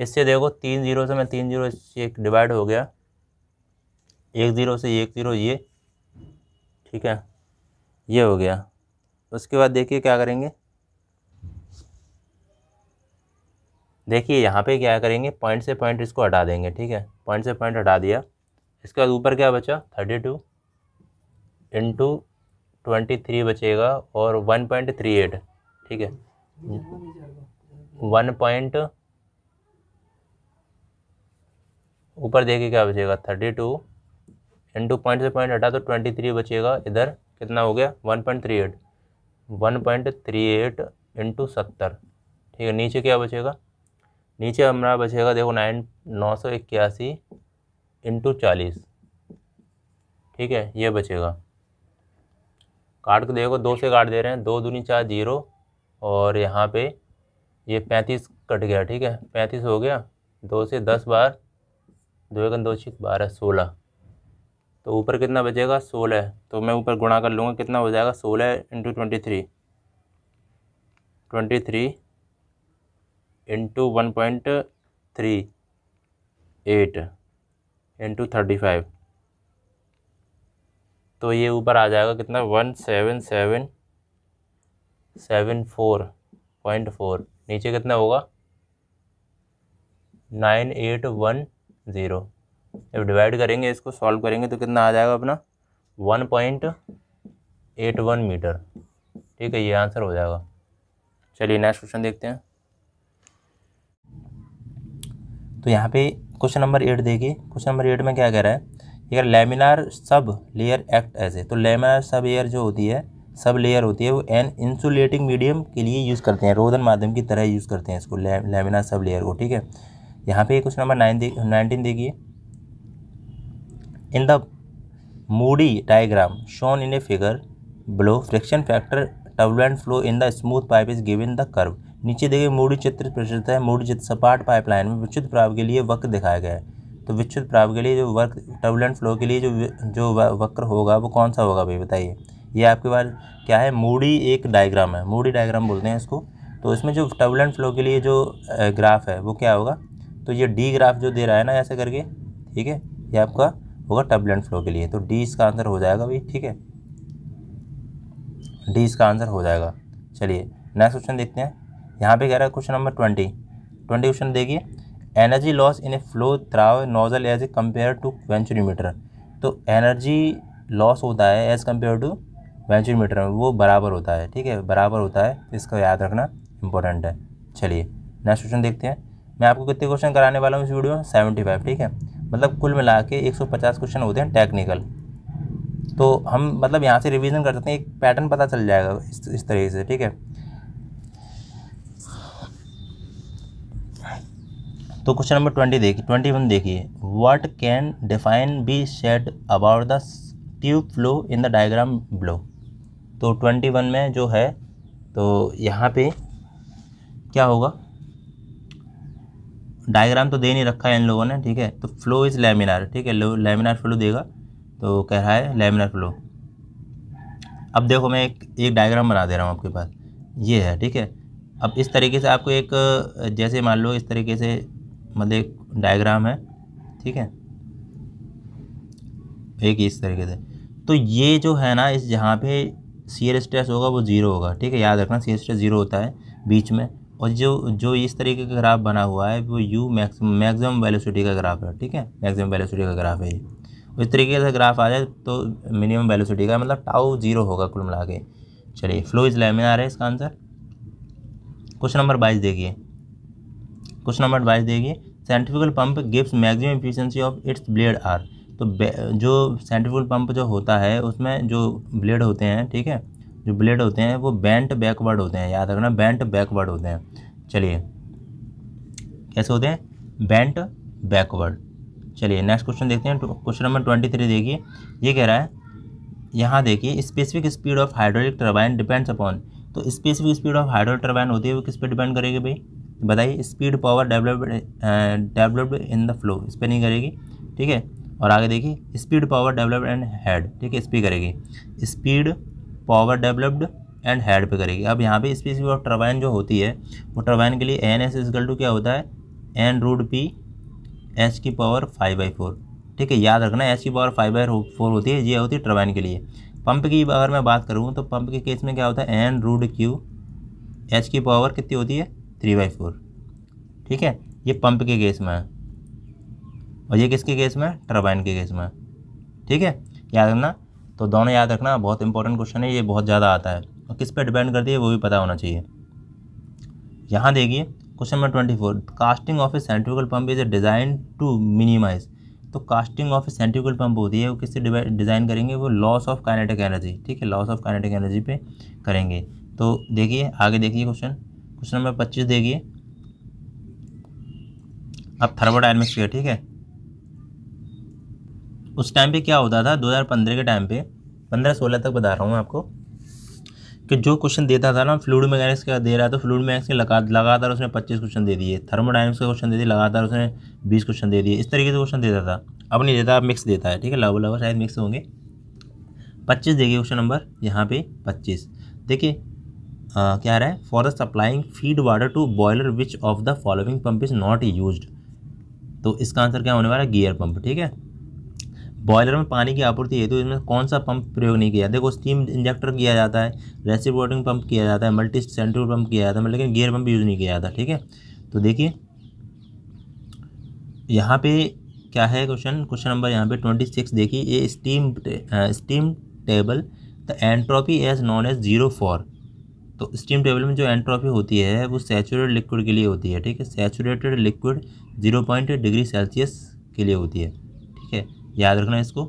इससे देखो तीन जीरो से मैं तीन जीरो एक डिवाइड हो गया एक ज़ीरो से एक ज़ीरो ये ठीक है ये हो गया उसके बाद देखिए क्या करेंगे देखिए यहाँ पे क्या करेंगे पॉइंट से पॉइंट इसको हटा देंगे ठीक है पॉइंट से पॉइंट हटा दिया इसके बाद ऊपर क्या बचा thirty two into twenty three बचेगा और वन पॉइंट थ्री एट ठीक है वन पॉइंट ऊपर देखिए क्या बचेगा थर्टी टू इंटू पॉइंट से पॉइंट हटा तो ट्वेंटी थ्री बचेगा इधर कितना हो गया one point three eight one point three eight into सत्तर ठीक है नीचे क्या बचेगा नीचे हमारा बचेगा देखो नाइन नौ सौ इक्यासी इंटू चालीस ठीक है ये बचेगा काट को देखो दो से काट दे रहे हैं दो दूनी चार जीरो और यहाँ पे ये पैंतीस कट गया ठीक है पैंतीस हो गया दो से दस बार दो एक दो छः बारह सोलह तो ऊपर कितना बचेगा सोलह तो मैं ऊपर गुणा कर लूँगा कितना हो जाएगा सोलह into twenty three twenty three into one point three eight into thirty five तो ये ऊपर आ जाएगा कितना one seven seven seven four point four नीचे कितना होगा नाइन एट वन ज़ीरो जब डिवाइड करेंगे इसको सॉल्व करेंगे तो कितना आ जाएगा अपना one point eight one metre ठीक है ये आंसर हो जाएगा चलिए नेक्स्ट क्वेश्चन देखते हैं तो यहाँ पे क्वेश्चन नंबर एट देखिए क्वेश्चन नंबर एट में क्या कह रहा है अगर लेमिनार सब लेयर एक्ट ऐसे तो लेमिनार सब लेयर जो होती है सब लेयर होती है वो एन इंसुलेटिंग मीडियम के लिए यूज़ करते हैं रोधन माध्यम की तरह यूज़ करते हैं इसको लेमिनार सब लेयर को ठीक है यहाँ पे क्वेश्चन नंबर नाइन नाइनटीन देखिए in the Moody diagram shown in a figure below friction factor turbulent flow in the smooth pipe is given the curve नीचे देखिए मूढ़ी चित्र प्रचलित है मूढ़ी चित्र सपाट पाइपलाइन में विद्युत प्राव के लिए वक्र दिखाया गया है तो विद्युत प्राव के लिए जो वर्क टर्बुलेंट फ्लो के लिए जो जो वक्र होगा वो कौन सा होगा भाई बताइए ये आपके पास क्या है मूढ़ी एक डायग्राम है मूढ़ी डायग्राम बोलते हैं इसको तो इसमें जो टर्बुलेंट फ्लो के लिए जो ग्राफ है वो क्या होगा तो ये डी ग्राफ जो दे रहा है ना ऐसे करके ठीक है ये आपका होगा टर्बुलेंट फ्लो के लिए तो डी इसका आंसर हो जाएगा भाई ठीक है डी इसका आंसर हो जाएगा चलिए नेक्स्ट क्वेश्चन देखते हैं यहाँ पे कह रहा है question number twenty twenty question देखिए energy loss in a flow through nozzle as a compare to venturi metre तो एनर्जी लॉस होता है as compare to venturi metre में वो बराबर होता है ठीक है बराबर होता है इसका याद रखना इंपॉर्टेंट है चलिए नेक्स्ट क्वेश्चन देखते हैं मैं आपको कितने क्वेश्चन कराने वाला हूँ इस वीडियो में सेवेंटी फाइव ठीक है मतलब कुल मिला के एक सौ पचास क्वेश्चन होते हैं टेक्निकल तो हम मतलब यहाँ से रिवीजन कर सकते हैं एक पैटर्न पता चल जाएगा इस, इस तरीके से ठीक है तो क्वेश्चन नंबर ट्वेंटी देखिए ट्वेंटी वन देखिए what can define be said about the tube flow in the diagram below तो ट्वेंटी वन में जो है तो यहाँ पे क्या होगा डायग्राम तो दे नहीं रखा है इन लोगों ने ठीक है तो फ्लो इज़ लेमिनार ठीक है लेमिनार फ्लो देगा तो कह रहा है लेमिनार फ्लो अब देखो मैं एक एक डायग्राम बना दे रहा हूँ आपके पास ये है ठीक है अब इस तरीके से आपको एक जैसे मान लो इस तरीके से मतलब एक डायग्राम है ठीक है एक इस तरीके से तो ये जो है ना इस जहाँ पे सीयर स्ट्रेस होगा वो ज़ीरो होगा ठीक है याद रखना सीयर स्ट्रेस ज़ीरो होता है बीच में और जो जो इस तरीके का ग्राफ बना हुआ है वो यू मैक्सिमम मैक्सिमम वेलोसिटी का ग्राफ है ठीक है मैक्सिमम वेलोसिटी का ग्राफ है ये तो इस तरीके से ग्राफ आ जाए तो मिनिमम वेलोसिटी का मतलब टाउ जीरो होगा कुल मिला के चलिए फ्लो इज लेमिनार है इसका आंसर क्वेश्चन नंबर बाईस देखिए क्वेश्चन नंबर बाईस देखिए centrifugal pump gives maximum efficiency of its blade are तो जो साइंटिफिकल पंप जो होता है उसमें जो ब्लेड होते हैं ठीक है जो ब्लेड होते हैं वो बेंट बैकवर्ड होते हैं याद रखना बेंट बैकवर्ड होते हैं चलिए कैसे होते हैं बेंट बैकवर्ड चलिए नेक्स्ट क्वेश्चन देखते हैं क्वेश्चन नंबर ट्वेंटी थ्री देखिए ये कह रहा है यहाँ देखिए specific speed of hydraulic turbine depends upon तो specific speed of hydraulic turbine होती है वो किस पे डिपेंड करेगी भाई बताइए speed power developed developed in the flow इस पर नहीं करेगी ठीक है और आगे देखिए speed power developed and head ठीक है इस पर करेगी speed power developed and head पे करेगी अब यहाँ पे स्पीसी ऑफ टर्बाइन जो होती है वो टर्बाइन के लिए एन एस इजकल टू क्या होता है एन रूट पी एच की पावर फाइव बाई फोर ठीक है याद रखना एच की पावर फाइव बाई फोर होती है ये होती है टर्बाइन के लिए पंप की अगर मैं बात करूँ तो पंप के केस में क्या होता है एन रूड क्यू एच की पावर कितनी होती है थ्री बाई फोर ठीक है ये पंप के केस में है और ये किसके केस में है टर्बाइन के केस में ठीक है याद रखना तो दोनों याद रखना बहुत इंपॉर्टेंट क्वेश्चन है ये बहुत ज़्यादा आता है और किस पर डिपेंड करती है वो भी पता होना चाहिए यहाँ देखिए question number twenty four casting of a centrifugal pump is a design to minimise तो casting of a centrifugal pump होती है वो किससे डिज़ाइन करेंगे वो लॉस ऑफ काइनेटिक एनर्जी ठीक है लॉस ऑफ काइनेटिक एनर्जी पे करेंगे तो देखिए आगे देखिए क्वेश्चन क्वेश्चन नंबर पच्चीस देखिए अब थर्मो की ठीक है उस टाइम पे क्या होता था 2015 के टाइम पे 15-16 तक बता रहा हूँ मैं आपको कि जो क्वेश्चन देता था ना फ्लूड मैगनिक्स का दे रहा था फ्लूड मैगनिक्स के लगा लगातार उसने 25 क्वेश्चन दे दिए थर्मो डायनमिक्स के क्वेश्चन दे दिए लगातार उसने 20 क्वेश्चन दे दिए इस तरीके से क्वेश्चन देता था अब नहीं देता अब मिक्स देता है ठीक है लगभग लगभग शायद मिक्स होंगे पच्चीस देखिए क्वेश्चन नंबर यहाँ पे पच्चीस देखिए क्या रहा है for the supplying feed water to boiler which of the following pump is not use तो इसका आंसर क्या होने वाला है गियर पंप ठीक है बॉयलर में पानी की आपूर्ति है तो इसमें कौन सा पंप प्रयोग नहीं किया देखो स्टीम इंजेक्टर किया जाता है रेसिपोटिंग पंप किया जाता है मल्टी सेंट्रल पंप किया जाता है मतलब लेकिन गियर पंप यूज़ नहीं किया जाता ठीक है तो देखिए यहाँ पे क्या है क्वेश्चन क्वेश्चन नंबर यहाँ पे ट्वेंटी सिक्स देखिए ये steam steam table the entropy is known as zero for तो स्टीम टेबल में जो एंट्रॉफी होती है वो सैचुरेटेड लिक्विड के लिए होती है ठीक है saturated liquid zero point degree Celsius के लिए होती है ठीक है याद रखना इसको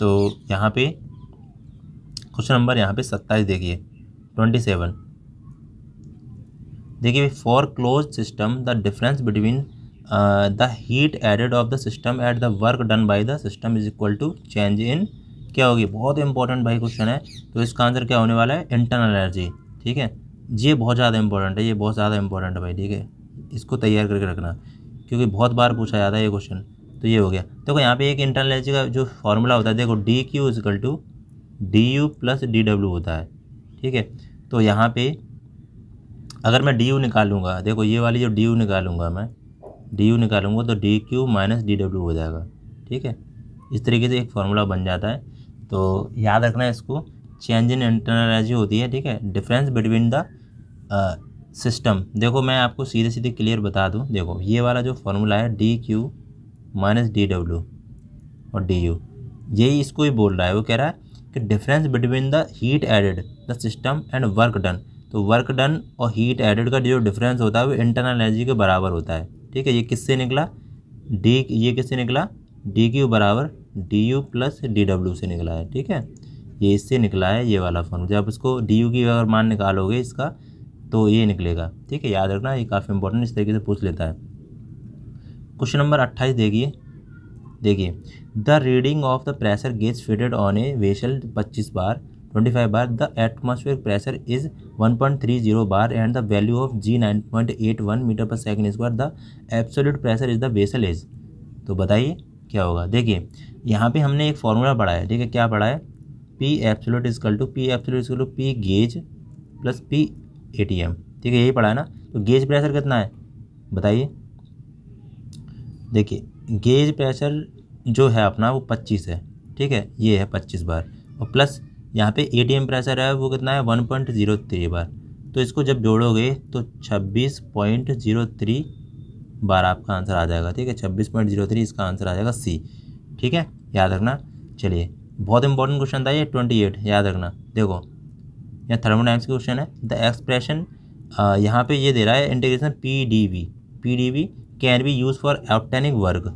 तो यहाँ पे क्वेश्चन नंबर यहाँ पे सत्ताईस देखिए ट्वेंटी सेवन देखिए for close system the difference between the heat added of the system at the work done by the system is equal to change in क्या होगी बहुत इंपॉर्टेंट भाई क्वेश्चन है तो इसका आंसर क्या होने वाला है इंटरनल एनर्जी ठीक है ये बहुत ज़्यादा इंपॉर्टेंट है ये बहुत ज़्यादा इंपॉर्टेंट है भाई ठीक है इसको तैयार करके रखना क्योंकि बहुत बार पूछा जाता है ये क्वेश्चन तो ये हो गया देखो यहाँ पे एक इंटरनल एनर्जी का जो फॉर्मूला होता है देखो D Q equal to D U plus D W होता है ठीक है तो यहाँ पे अगर मैं डी यू निकालूंगा देखो ये वाली जो डी यू निकालूंगा मैं डी यू निकालूंगा तो D Q minus D W हो जाएगा ठीक है इस तरीके से एक फार्मूला बन जाता है तो याद रखना है इसको चेंज इन इंटरनल एनर्जी होती है ठीक है डिफरेंस बिटवीन द सिस्टम देखो मैं आपको सीधे सीधे क्लियर बता दूँ देखो ये वाला जो फॉर्मूला है D Q minus D W और डी यू यही इसको ही बोल रहा है वो कह रहा है कि difference between the heat added the system and work done तो वर्क डन और हीट एडेड का जो डिफरेंस होता है वो इंटरनल एनर्जी के बराबर होता है ठीक है ये किससे निकला डी ये किससे निकला डी क्यू बराबर D U plus D W से निकला है ठीक है ये इससे निकला है ये वाला फॉर्म जब इसको डी यू की अगर मान निकालोगे इसका तो ये निकलेगा ठीक है याद रखना ये काफ़ी इंपॉर्टेंट इस तरीके से पूछ लेता है क्वेश्चन नंबर अट्ठाईस देखिए देखिए the reading of the pressure gauge fitted on a vessel पच्चीस bar twenty five bar the atmosphere pressure is one point three zero bar and the value of G nine point eight one metre per second square the absolute pressure is the vessel is तो बताइए क्या होगा देखिए यहाँ पे हमने एक formula पढ़ा है ठीक है क्या पढ़ा है P absolute equal to P absolute equal to P gauge plus P A T M ठीक है यही पढ़ा है ना तो गेज प्रेशर कितना है बताइए देखिए गेज प्रेशर जो है अपना वो पच्चीस है ठीक है ये है पच्चीस बार और प्लस यहाँ पे ए टी एम प्रेशर है वो कितना है one point zero three bar तो इसको जब जोड़ोगे तो छब्बीस पॉइंट जीरो थ्री बारह आपका आंसर आ जाएगा ठीक है छब्बीस पॉइंट जीरो थ्री इसका आंसर आ जाएगा सी ठीक है याद रखना चलिए बहुत इंपॉर्टेंट क्वेश्चन था ये ट्वेंटी एट याद रखना देखो यहाँ थर्मोडाइम्स का क्वेश्चन है द एक्सप्रेशन यहाँ पे ये दे रहा है integration P D V P D V can be use for obtaining work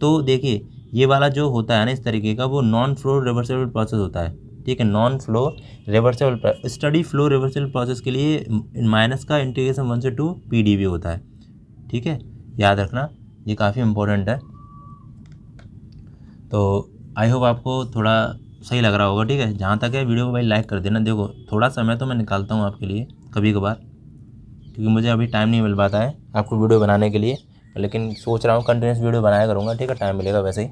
तो देखिए ये वाला जो होता है ना इस तरीके का वो नॉन फ्लो रिवर्सेबल प्रोसेस होता है ठीक है non flow reversible steady flow reversible process के लिए माइनस का इंटीग्रेशन वन से टू पी डी वी होता है ठीक है याद रखना ये काफ़ी इम्पोर्टेंट है तो आई होप आपको थोड़ा सही लग रहा होगा ठीक है जहाँ तक है वीडियो को भाई लाइक कर देना देखो थोड़ा समय तो मैं निकालता हूँ आपके लिए कभी कभार क्योंकि मुझे अभी टाइम नहीं मिल पाता है आपको वीडियो बनाने के लिए लेकिन सोच रहा हूँ कंटिन्यूस वीडियो बनाया करूँगा ठीक है टाइम मिलेगा वैसे ही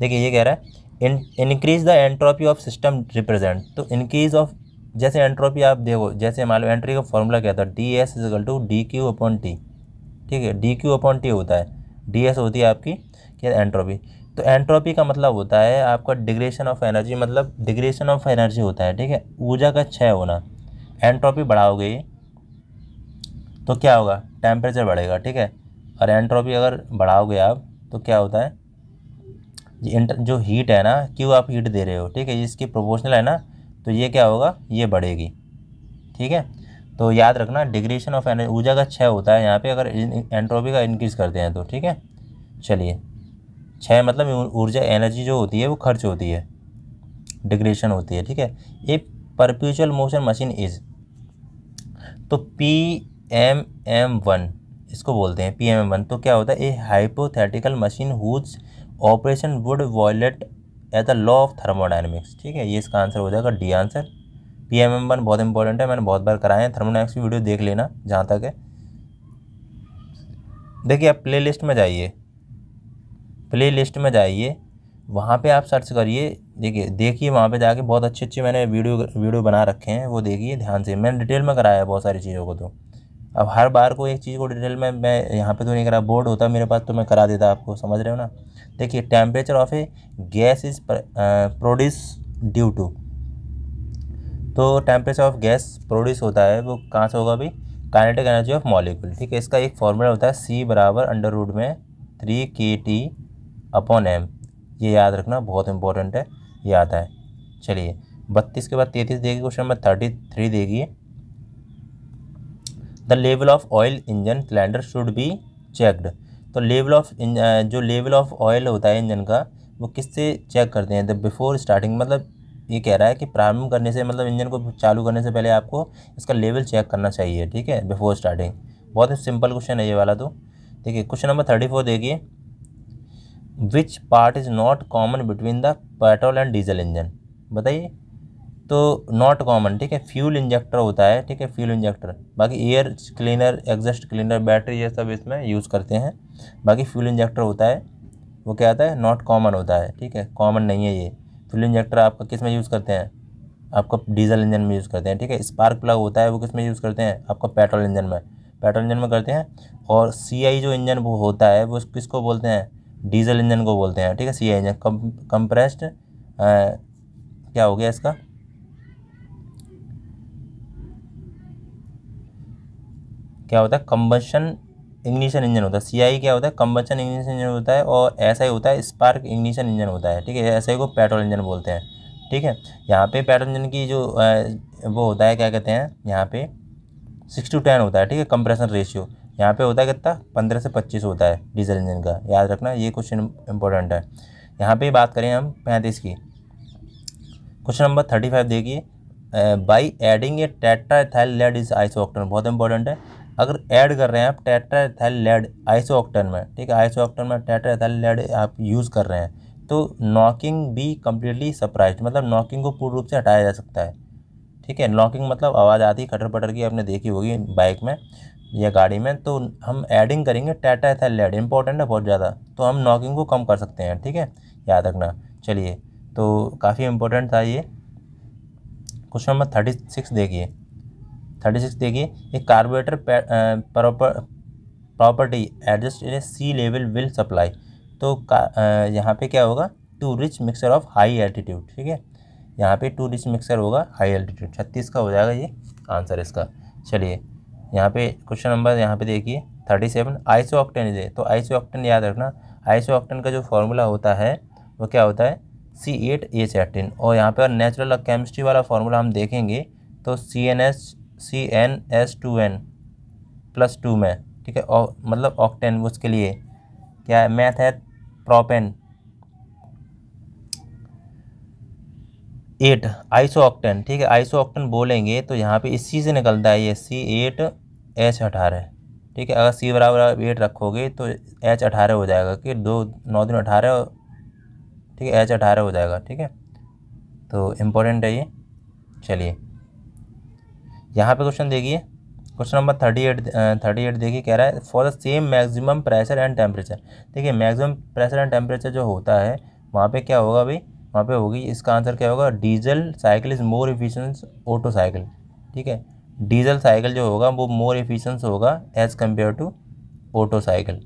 देखिए ये कह रहा है in increase the entropy of system represent तो इनक्रीज़ ऑफ जैसे एंट्रोपी आप देखो जैसे मान लो एंट्री का फॉर्मूला क्या था D S equal to D Q upon T ठीक है डी क्यू अपॉन टी होता है डी एस होती है आपकी क्या एंट्रोपी तो एंट्रोपी का मतलब होता है आपका डिग्रेशन ऑफ एनर्जी मतलब डिग्रेशन ऑफ एनर्जी होता है ठीक है ऊर्जा का क्षय होना एंट्रोपी बढ़ाओगे तो क्या होगा टेम्परेचर बढ़ेगा ठीक है और एंट्रोपी अगर बढ़ाओगे आप तो क्या होता है जो हीट है ना क्यों आप हीट दे रहे हो ठीक है इसकी प्रोपोर्शनल है ना तो ये क्या होगा ये बढ़ेगी ठीक है तो याद रखना डिग्रेशन ऑफ एनर्जी ऊर्जा का छः होता है यहाँ पे अगर एंट्रोपी का इंक्रीज़ करते हैं तो ठीक है चलिए छः मतलब ऊर्जा एनर्जी जो होती है वो खर्च होती है डिग्रेशन होती है ठीक है a perpetual motion machine is तो पी एम एम वन इसको बोलते हैं पी एम एम वन तो क्या होता है a hypothetical machine whose operation would violate at the law of thermodynamics ठीक है ये इसका आंसर हो जाएगा D answer P M M one बहुत इंपॉर्टेंट है मैंने बहुत बार कराए हैं थर्मोनाइक्स की वीडियो देख लेना जहाँ तक है देखिए आप प्ले लिस्ट में जाइए प्ले लिस्ट में जाइए वहाँ पे आप सर्च करिए देखिए देखिए वहाँ पे जाके बहुत अच्छे अच्छे मैंने वीडियो वीडियो बना रखे हैं वो देखिए ध्यान से मैंने डिटेल में कराया है बहुत सारी चीज़ों को तो अब हर बार को एक चीज़ को डिटेल में मैं यहाँ पे तो नहीं करा बोर्ड होता मेरे पास तो मैं करा देता आपको समझ रहे हो ना देखिए temperature of a gas is produce due to तो टेम्परेचर ऑफ गैस प्रोड्यूस होता है वो कहाँ से होगा अभी काइनेटिक एनर्जी ऑफ मॉलिक्यूल ठीक है इसका एक फॉर्मूला होता है सी बराबर अंडर रूट में थ्री के टी अपॉन एम ये याद रखना बहुत इंपॉर्टेंट है ये आता है चलिए बत्तीस के बाद तैंतीस देगी क्वेश्चन नंबर थर्टी थ्री देगी the level of oil engine cylinder should be checked तो लेवल ऑफ जो लेवल ऑफ ऑयल होता है इंजन का वो किससे चेक करते हैं द बिफोर स्टार्टिंग मतलब ये कह रहा है कि प्रारंभ करने से मतलब इंजन को चालू करने से पहले आपको इसका लेवल चेक करना चाहिए ठीक है बिफोर स्टार्टिंग बहुत ही सिंपल क्वेश्चन है ये वाला तो, तो ठीक है क्वेश्चन नंबर थर्टी फोर देखिए which part is not common between the petrol and diesel engine बताइए तो नॉट कॉमन ठीक है फ्यूल इंजेक्टर होता है ठीक है फ्यूल इंजेक्टर बाकी air cleaner exhaust cleaner battery ये सब इसमें यूज़ करते हैं बाकी फ्यूल इंजेक्टर होता है वो क्या होता है नॉट कॉमन होता है ठीक है कॉमन नहीं है ये फ्यूल इंजेक्टर आपका किस में यूज़ करते हैं आपका डीजल इंजन में यूज़ करते हैं ठीक है स्पार्क प्लग होता है वो किस में यूज़ करते हैं आपका पेट्रोल इंजन में पेट्रोल इंजन में करते हैं और सी जो इंजन वो होता है वो किसको बोलते हैं डीजल इंजन को बोलते हैं ठीक है सी इंजन कंप्रेस्ड क्या हो गया इसका क्या होता है कंबशन इग्निशन इंजन होता है सी क्या होता है कम्बचन इग्निशन इंजन होता है और एस होता है स्पार्क इग्निशन इंजन होता है ठीक है एस को पेट्रोल इंजन बोलते हैं ठीक है यहाँ पे पेट्रोल इंजन की जो वो होता है क्या कहते हैं यहाँ पे सिक्स टू टेन होता है ठीक है कंप्रेशन रेशियो यहाँ पे होता है कितना पंद्रह से पच्चीस होता है डीजल इंजन का याद रखना ये क्वेश्चन इंपॉर्टेंट है यहाँ पे बात करें हम पैंतीस की क्वेश्चन नंबर थर्टी फाइव देखिए by adding a tetra ethyl lead is isooctane बहुत इंपॉर्टेंट है अगर ऐड कर रहे हैं आप टेट्राथाइल लेड आइसो ऑक्टन में ठीक है आइसो ऑक्टन में टेट्राथाइल लेड आप यूज़ कर रहे हैं तो नॉकिंग भी कम्प्लीटली सरप्राइज मतलब नॉकिंग को पूर्ण रूप से हटाया जा सकता है ठीक है नॉकिंग मतलब आवाज़ आती है खटर पटर की आपने देखी होगी बाइक में या गाड़ी में तो हम एडिंग करेंगे टेट्राथाइल लेड इंपॉर्टेंट है बहुत ज़्यादा तो हम नॉकिंग को कम कर सकते हैं ठीक है याद रखना चलिए तो काफ़ी इम्पोर्टेंट था ये क्वेश्चन नंबर थर्टी सिक्स देखिए थर्टी सिक्स देखिए ये carburettor property adjust in a sea level will supply तो यहाँ पे क्या होगा too rich mixture of high altitude ठीक है यहाँ पे टू रिच मिक्सर होगा हाई एल्टीट्यूड छत्तीस का हो जाएगा ये आंसर इसका चलिए यहाँ पे क्वेश्चन नंबर यहाँ पे देखिए thirty seven iso octane is तो आइसो ऑक्टेन याद रखना आइसो ऑक्टेन का जो फॉर्मूला होता है वो क्या होता है सी एट एच एटीन और यहाँ पर नेचुरल केमिस्ट्री वाला फार्मूला हम देखेंगे तो C N H C N S two N plus two में ठीक है मतलब ऑक्टेन उसके लिए क्या है मैथ है प्रोपेन एट आइसो ऑक्टेन ठीक है आइसो ऑक्टेन बोलेंगे तो यहाँ पे इसी से निकलता है ये सी एट एच अठारह ठीक है अगर सी बराबर एट रखोगे तो एच अठारह हो जाएगा कि दो नौ दिन अठारह ठीक है एच अठारह हो जाएगा ठीक है तो इम्पोर्टेंट है ये चलिए यहाँ पे क्वेश्चन देखिए question number thirty eight thirty eight देखिए कह रहा है for the same maximum pressure and temperature देखिए मैक्सिमम प्रेशर एंड टेम्परेचर जो होता है वहाँ पे क्या होगा भाई वहाँ पे होगी इसका आंसर क्या होगा diesel cycle is more efficient Otto cycle ठीक है डीजल साइकिल जो होगा वो मोर इफिशेंस होगा as compare to Otto cycle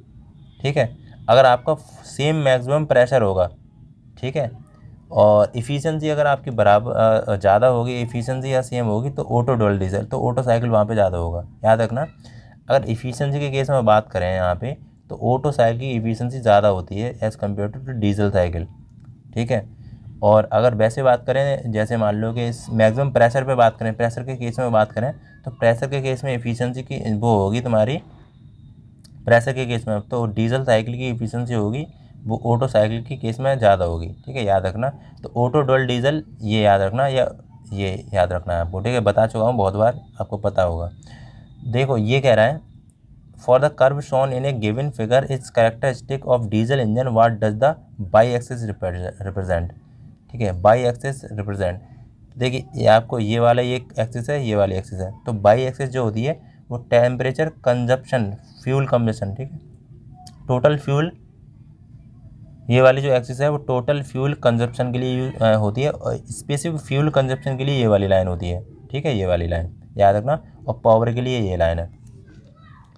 ठीक है अगर आपका सेम मैक्सिमम प्रेशर होगा ठीक है और इफ़िशेंसी अगर आपकी बराबर ज़्यादा होगी इफ़िशेंसी या सेम होगी तो ऑटो डोल डीजल तो ऑटो साइकिल वहाँ पे ज़्यादा होगा याद रखना अगर इफ़िशेंसी के केस में बात करें यहाँ पे तो ऑटो साइकिल की इफ़िशेंसी ज़्यादा होती है as compare to diesel cycle ठीक है और अगर वैसे बात करें जैसे मान लो कि इस मैक्सिमम प्रेशर पे बात करें प्रेशर के केस में बात करें तो प्रेशर के केस में इफ़िशेंसी की वो होगी तुम्हारी प्रेशर के केस में तो डीजल साइकिल की इफ़िशेंसी होगी वो ऑटो साइकिल के केस में ज़्यादा होगी ठीक है याद रखना तो ऑटो डोल डीजल ये याद रखना या ये याद रखना है आपको ठीक है बता चुका हूँ बहुत बार आपको पता होगा देखो ये कह रहा है for the curve shown in a given figure is characteristic of diesel engine what does the Y axis represent ठीक है बाई एक्सेस रिप्रेजेंट देखिए ये आपको ये वाला ये एक्सेस है ये वाली एक्सेस है तो बाई एक्सेस जो होती है वो टेम्परेचर कंजप्शन फ्यूल कम्बेशन ठीक है टोटल फ्यूल ये वाली जो एक्सिस है वो टोटल फ्यूल कंजप्शन के लिए होती है और स्पेसिफिक फ्यूल कंजप्शन के लिए ये वाली लाइन होती है ठीक है ये वाली लाइन याद रखना और पावर के लिए ये लाइन है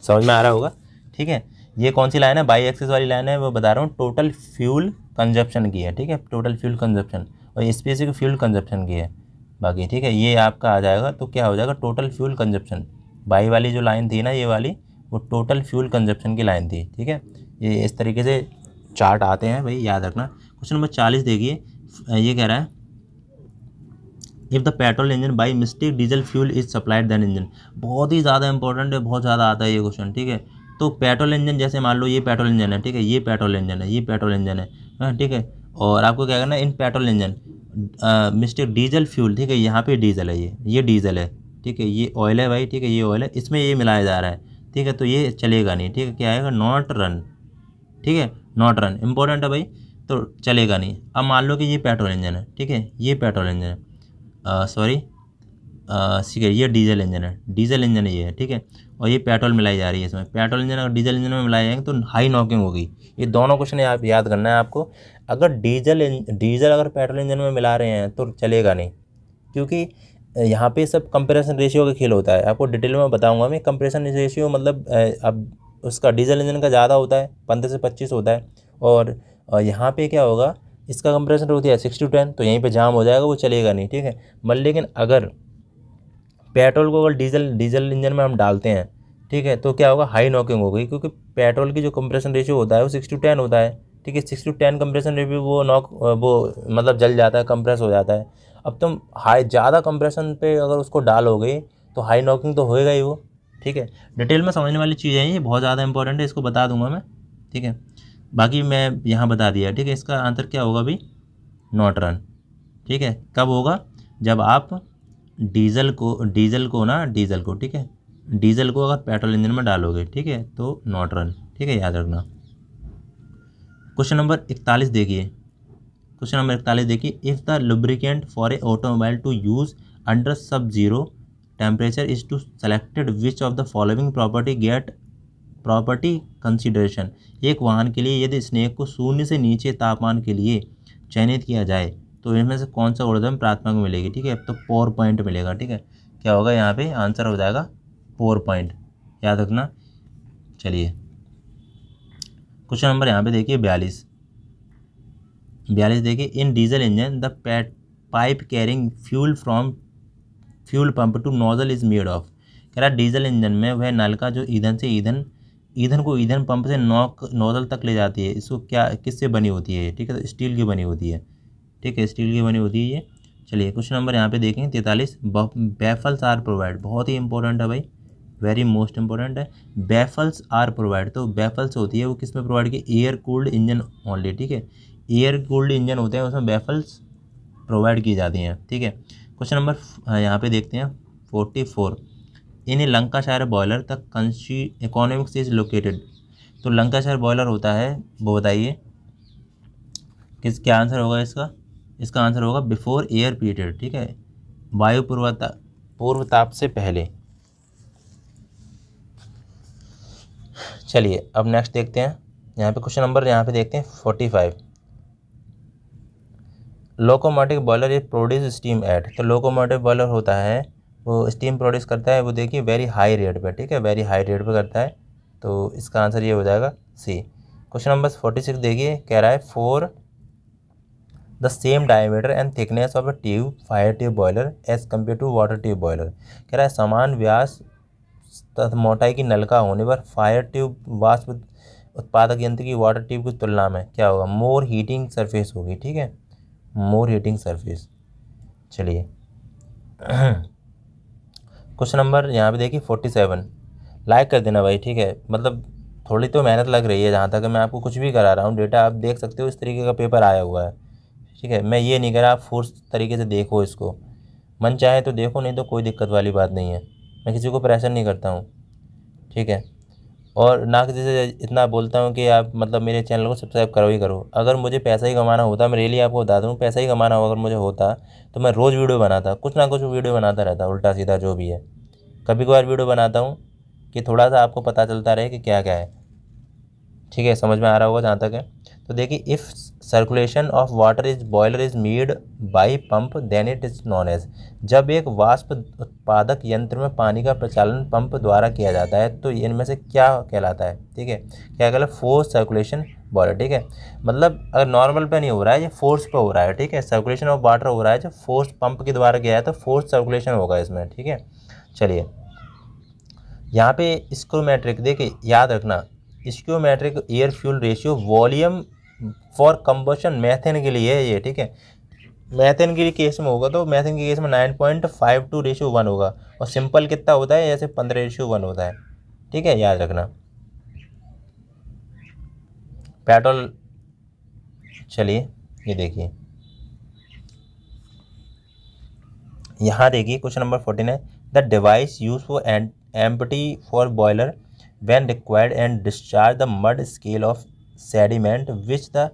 समझ में आ रहा होगा ठीक है ये कौन सी लाइन है बाई एक्सिस वाली लाइन है वो बता रहा हूँ टोटल फ्यूल कंजप्शन की है ठीक है टोटल फ्यूल कंजप्शन और स्पेसिफिक फ्यूल कंजप्शन की है बाकी ठीक है ये आपका आ जाएगा तो क्या हो जाएगा टोटल फ्यूल कंजप्शन बाई वाली जो लाइन थी ना ये वाली वो टोटल फ्यूल कंजप्शन की लाइन थी ठीक है ये इस तरीके से चार्ट आते हैं भाई याद रखना क्वेश्चन नंबर चालीस देखिए ये कह रहा है if the petrol engine by mistake diesel fuel is supplied then engine बहुत ही ज़्यादा इंपॉर्टेंट है बहुत ज़्यादा आता है ये क्वेश्चन ठीक है तो पेट्रोल इंजन जैसे मान लो ये पेट्रोल इंजन है ठीक है ये पेट्रोल इंजन है ये पेट्रोल इंजन है हाँ, ठीक है और आपको क्या करना है in petrol engine mistake diesel fuel ठीक है यहाँ पे डीजल है ये ये डीजल है ठीक है ये ऑयल है भाई ठीक है ये ऑयल है इसमें ये मिलाया जा रहा है ठीक है तो ये चलेगा नहीं ठीक है क्या आएगा नॉट रन ठीक है नॉट रन इंपॉर्टेंट है भाई तो चलेगा नहीं अब मान लो कि ये पेट्रोल इंजन है ठीक है ये पेट्रोल इंजन है सॉरी ठीक है ये डीजल इंजन है डीजल इंजन ये है ठीक है और ये पेट्रोल मिलाई जा रही है इसमें पेट्रोल इंजन और डीजल इंजन में मिलाए जाएंगे तो हाई नॉकिंग होगी ये दोनों क्वेश्चन आप याद करना है आपको अगर डीजल डीजल अगर पेट्रोल इंजन में मिला रहे हैं तो चलेगा नहीं क्योंकि यहाँ पे सब कंप्रेशन रेशियो का खेल होता है आपको डिटेल में बताऊंगा मैं कंप्रेशन रेशियो मतलब आप उसका डीजल इंजन का ज़्यादा होता है पंद्रह से पच्चीस होता है और यहाँ पे क्या होगा इसका कंप्रेशन होती है सिक्स टू टेन तो यहीं पे जाम हो जाएगा वो चलेगा नहीं ठीक है मतलब लेकिन अगर पेट्रोल को अगर डीजल डीजल इंजन में हम डालते हैं ठीक है तो क्या होगा हाई नॉकिंग होगी क्योंकि पेट्रोल की जो कंप्रेशन रेशियो होता है वो सिक्स टू टेन होता है ठीक है six to ten compression ratio वो नॉक वो मतलब जल जाता है कंप्रेस हो जाता है अब तुम हाई ज़्यादा कंप्रेशन पे अगर उसको डालोगे तो हाई नॉकिंग तो होएगा ही वो ठीक है डिटेल में समझने वाली चीज़ है ये बहुत ज़्यादा इंपॉर्टेंट है इसको बता दूंगा मैं ठीक है बाकी मैं यहाँ बता दिया ठीक है इसका आंसर क्या होगा अभी नॉट रन ठीक है कब होगा जब आप डीजल को डीजल को ना डीजल को ठीक है डीजल को अगर पेट्रोल इंजन में डालोगे ठीक है तो नॉट रन ठीक है याद रखना क्वेश्चन नंबर इकतालीस देखिए क्वेश्चन नंबर इकतालीस देखिए if the lubricant for a automobile to use under sub zero temperature is to selected which of the following property get property consideration एक वाहन के लिए यदि स्नेक को शून्य से नीचे तापमान के लिए चयनित किया जाए तो इनमें से कौन सा ऊर्जा प्राथमिक मिलेगी ठीक है अब तो पोर पॉइंट मिलेगा ठीक है क्या होगा यहाँ पे आंसर हो जाएगा पोर पॉइंट याद रखना चलिए क्वेश्चन नंबर यहाँ पे देखिए बयालीस बयालीस देखिए in diesel engine the pat pipe carrying fuel from fuel pump to nozzle is made of कह रहा डीजल इंजन में वह नलका जो ईंधन से ईंधन ईंधन को ईंधन पंप से नोक नोजल तक ले जाती है इसको क्या किससे बनी होती है ठीक है तो स्टील की बनी होती है ठीक है स्टील की बनी होती है ये चलिए क्वेश्चन नंबर यहाँ पे देखें तैंतालीस बैफल्स आर प्रोवाइड बहुत ही इंपॉर्टेंट है भाई वेरी मोस्ट इंपॉर्टेंट है बैफल्स आर प्रोवाइड तो बैफल्स होती है वो किस में प्रोवाइड की एयर कूल्ड इंजन ओनली ठीक है एयर कूल्ड इंजन होते हैं उसमें बैफल्स प्रोवाइड की जाती हैं ठीक है क्वेश्चन नंबर हाँ, यहाँ पे देखते हैं forty four in Lancashire boiler the कंसी इकोनॉमिक्स इज लोकेटेड तो लंका शायर बॉयलर होता है वो बताइए किस क्या आंसर होगा इसका इसका आंसर होगा बिफोर एयर पीरियड ठीक है वायु पूर्वता पूर्व ताप से पहले चलिए अब नेक्स्ट देखते हैं यहाँ पे क्वेश्चन नंबर यहाँ पे देखते हैं forty five locomotive boiler is produce steam at तो लोकोमोटिव बॉयलर होता है वो स्टीम प्रोड्यूस करता है वो देखिए वेरी हाई रेट पर ठीक है वेरी हाई रेट पर करता है तो इसका आंसर ये हो जाएगा C question number forty six देखिए कह रहा है for the same diameter and thickness of a tube fire tube boiler as compare to water tube boiler कह रहा है समान व्यास तथा मोटाई की नलका होने पर फायर ट्यूब वाष्प उत्पादक यंत्र की वाटर ट्यूब की तुलना में क्या होगा मोर हीटिंग सरफेस होगी ठीक है मोर हीटिंग सरफेस चलिए क्वेश्चन नंबर यहाँ पे देखिए फोर्टी सेवन लाइक कर देना भाई ठीक है मतलब थोड़ी तो मेहनत लग रही है जहाँ तक मैं आपको कुछ भी करा रहा हूँ डेटा आप देख सकते हो इस तरीके का पेपर आया हुआ है ठीक है मैं ये नहीं करा रहा आप फोर्स तरीके से देखो इसको मन चाहे तो देखो नहीं तो कोई दिक्कत वाली बात नहीं है मैं किसी को प्रेशर नहीं करता हूँ ठीक है और किसी से इतना बोलता हूँ कि आप मतलब मेरे चैनल को सब्सक्राइब करो ही करो अगर मुझे पैसा ही कमाना होता मैं रेली आपको बता दूँ पैसा ही कमाना हो अगर मुझे होता तो मैं रोज़ वीडियो बनाता कुछ ना कुछ वीडियो बनाता रहता उल्टा सीधा जो भी है कभी कभार वीडियो बनाता हूँ कि थोड़ा सा आपको पता चलता रहे कि क्या क्या है ठीक है समझ में आ रहा होगा जहाँ तक है तो देखिए if circulation of water is boiler is made by pump then it is known as जब एक वाष्प उत्पादक यंत्र में पानी का प्रचालन पंप द्वारा किया जाता है तो इनमें से क्या कहलाता है ठीक है क्या कहला फोर्स सर्कुलेशन बॉयलर ठीक है मतलब अगर नॉर्मल पे नहीं हो रहा है ये फोर्स पे हो रहा है ठीक है सर्कुलेशन ऑफ वाटर हो रहा है जो फोर्स पंप के द्वारा गया है तो फोर्स सर्कुलेशन होगा इसमें ठीक है चलिए यहाँ पे स्क्रोमेट्रिक देखिए याद रखना stoichiometric air fuel ratio volume for combustion methane के लिए है ये ठीक है मैथेन के केस में होगा तो मैथेन के केस में nine point five to ratio one होगा और सिंपल कितना होता है जैसे पंद्रह रेशियो वन होता है ठीक है याद रखना पेट्रोल चलिए ये देखिए यहाँ देखिए क्वेश्चन नंबर फोर्टीन है the device use for empty for boiler when required and discharge the mud scale of sediment which the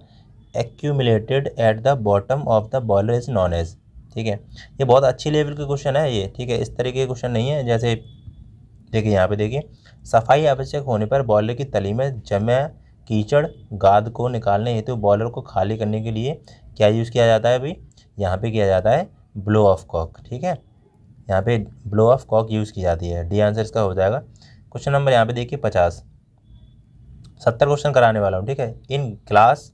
accumulated at the bottom of the boiler is known as ठीक है ये बहुत अच्छी level के question है ये ठीक है इस तरीके के क्वेश्चन नहीं है जैसे देखिए यहाँ पे देखिए सफाई आवश्यक होने पर बॉयलर की तली में जमे कीचड़ गाद को निकालने हेतु तो बॉयलर को खाली करने के लिए क्या यूज़ किया जाता है अभी यहाँ पे किया जाता है ब्लो ऑफ कॉक ठीक है यहाँ पे ब्लो ऑफ कॉक यूज़ की जाती है डी आंसर इसका हो जाएगा क्वेश्चन नंबर यहाँ पे देखिए पचास सत्तर क्वेश्चन कराने वाला हूँ ठीक है in glass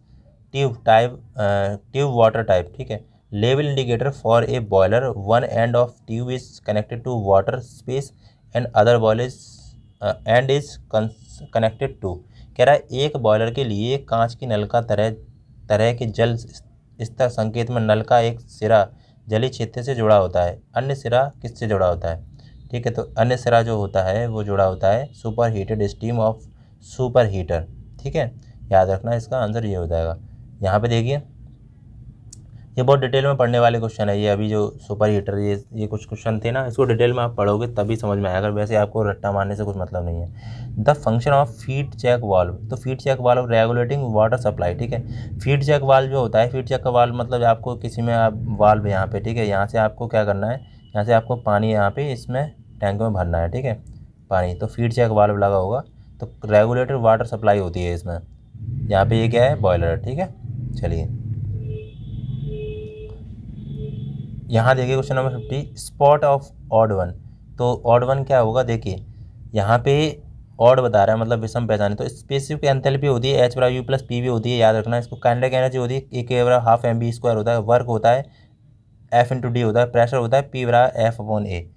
tube type tube water type ठीक है level indicator for a boiler one end of tube is connected to water space and other boiler end is connected to कह रहा है एक बॉयलर के लिए कांच की नल का तरह तरह के जल स्तर संकेत में नल का एक सिरा जली क्षेत्र से जुड़ा होता है अन्य सिरा किससे जुड़ा होता है ठीक है तो अन्य सिरा जो होता है वो जुड़ा होता है superheated steam of superheater ठीक है याद रखना इसका आंसर ये हो जाएगा यहाँ पे देखिए ये बहुत डिटेल में पढ़ने वाले क्वेश्चन है ये अभी जो सुपर हीटर ये ये कुछ क्वेश्चन थे ना इसको डिटेल में आप पढ़ोगे तभी समझ में आएगा वैसे आपको रट्टा मारने से कुछ मतलब नहीं है the function of feed check valve तो feed check valve regulating water supply ठीक है फीड चेक वाल्व जो होता है फीड चेक का वाल्व मतलब आपको किसी में आप वाल्व यहाँ पर ठीक है यहाँ से आपको क्या करना है यहाँ से आपको पानी यहाँ पर इसमें टैंक में भरना है ठीक है पानी तो फीड चेक वाल्व लगा होगा तो रेगुलेटर वाटर सप्लाई होती है इसमें यहाँ पे ये क्या है बॉयलर ठीक है चलिए यहाँ देखिए question number fifty spot of odd one तो ऑड वन क्या होगा देखिए यहाँ पे ऑड बता रहा है मतलब विषम पहचाने तो स्पेसिफिक भी होती है एच बराबर यू प्लस पी भी होती है याद रखना इसको कैंडक एनर्जी होती है एक बराबर हाफ एम बी स्क्वायर होता है वर्क होता है एफ इंटू डी होता है प्रेशर होता है पी बराबर एफ अपॉन ए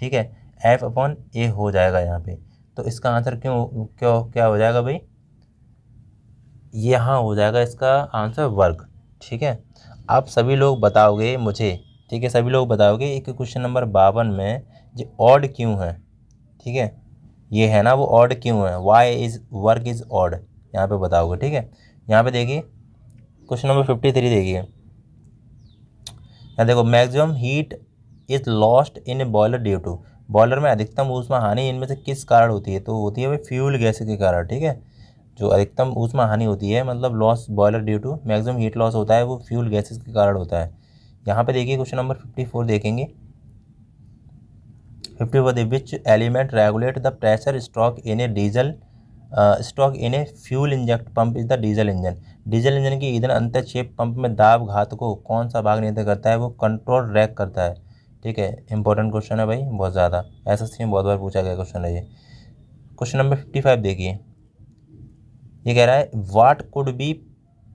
ठीक है एफ अपॉन ए हो जाएगा यहाँ पे तो इसका आंसर क्यों क्यों क्या हो जाएगा भाई यहाँ हो जाएगा इसका आंसर वर्ग ठीक है आप सभी लोग बताओगे मुझे ठीक है सभी लोग बताओगे कि क्वेश्चन नंबर बावन में जो ऑड क्यों है ठीक है ये है ना वो ऑड क्यों है why is work is odd यहाँ पे बताओगे ठीक है यहाँ पे देखिए क्वेश्चन नंबर फिफ्टी थ्री देखिए यहाँ देखो maximum heat is lost in boiler due to boiler में अधिकतम ऊष्मा हानि इनमें से किस कारण होती है तो होती है भाई फ्यूल गैस के कारण ठीक है जो अधिकतम ऊष्मा हानि होती है मतलब loss boiler due to maximum heat loss होता है वो फ्यूल गैसेस के कारण होता है यहाँ पे देखिए क्वेश्चन नंबर फिफ्टी फोर देखेंगे fifty four which element regulate the pressure stroke in a diesel stroke in a fuel inject pump is the diesel engine diesel engine की ईधन अंतक्षेप पंप में दाब घात को कौन सा भाग नियंत्रित करता है वो कंट्रोल रैक करता है ठीक है इंपॉर्टेंट क्वेश्चन है भाई बहुत ज़्यादा ऐसा सी में बहुत बार पूछा गया क्वेश्चन है ये क्वेश्चन नंबर फिफ्टी फाइव देखिए ये कह रहा है what could be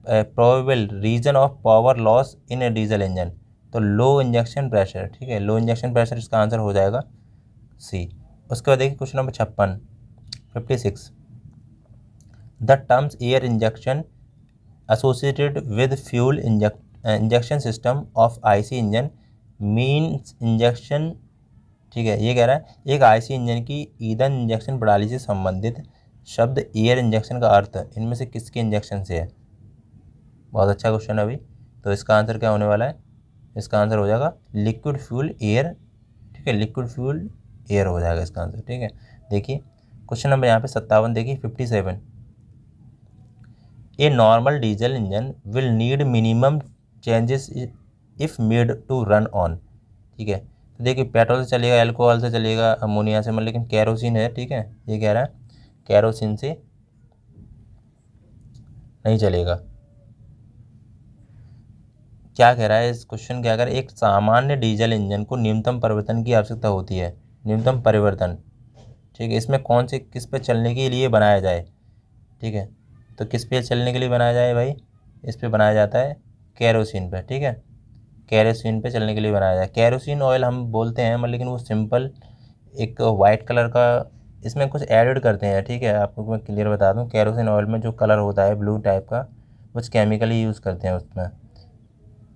probable reason of power loss in a diesel engine तो लो इंजेक्शन प्रेशर ठीक है लो इंजेक्शन प्रेशर इसका आंसर हो जाएगा सी उसके बाद देखिए क्वेश्चन नंबर छप्पन fifty six the terms air injection associated with fuel injection system of IC engine means injection ठीक है ये कह रहा है एक आईसी इंजन की ईंधन इंजेक्शन प्रणाली से संबंधित शब्द एयर इंजेक्शन का अर्थ इनमें से किसके इंजेक्शन से है बहुत अच्छा क्वेश्चन है अभी तो इसका आंसर क्या होने वाला है इसका आंसर हो जाएगा लिक्विड फ्यूल एयर ठीक है लिक्विड फ्यूल एयर हो जाएगा इसका आंसर ठीक है देखिए क्वेश्चन नंबर यहाँ पे सत्तावन देखिए fifty seven a normal diesel engine will need minimum changes if made to run on ठीक है तो देखिए पेट्रोल से चलेगा एल्कोहल से चलेगा अमोनिया से मतलब लेकिन कैरोसिन है ठीक है ये कह रहा है कैरोसिन से नहीं चलेगा क्या कह रहा है इस क्वेश्चन के अगर एक सामान्य डीजल इंजन को न्यूनतम परिवर्तन की आवश्यकता होती है न्यूनतम परिवर्तन ठीक है इसमें कौन से किस पे चलने के लिए बनाया जाए ठीक है तो किस पे चलने के लिए बनाया जाए भाई इस पे बनाया जाता है कैरोसिन पे ठीक है कैरोसिन पे चलने के लिए बनाया जाए कैरोसिन ऑयल हम बोलते हैं लेकिन वो सिंपल एक वाइट कलर का इसमें कुछ एडिड करते हैं ठीक है आपको मैं क्लियर बता दूँ कैरोसिन ऑयल में जो कलर होता है ब्लू टाइप का कुछ केमिकली यूज़ करते हैं उसमें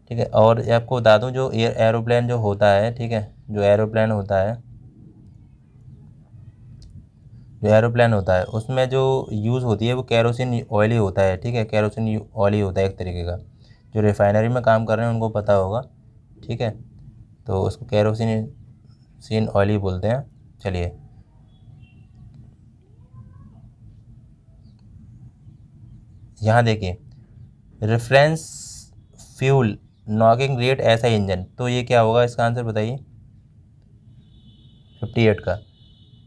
ठीक है और आपको बता दूँ जो एयर एरोप्लन जो होता है ठीक है जो एरोप्लन होता है जो एरोप्लन होता है उसमें जो यूज़ होती है वो कैरोसिन ऑयल ही होता है ठीक है कैरोसिन ऑयल ही होता है एक तरीके का जो रिफाइनरी में काम कर रहे हैं उनको पता होगा ठीक है तो उसको कैरोसिन सीन ऑयली बोलते हैं चलिए यहाँ देखिए रेफरेंस फ्यूल नॉकिंग रेट ऐसा इंजन तो ये क्या होगा इसका आंसर बताइए फिफ्टी एट का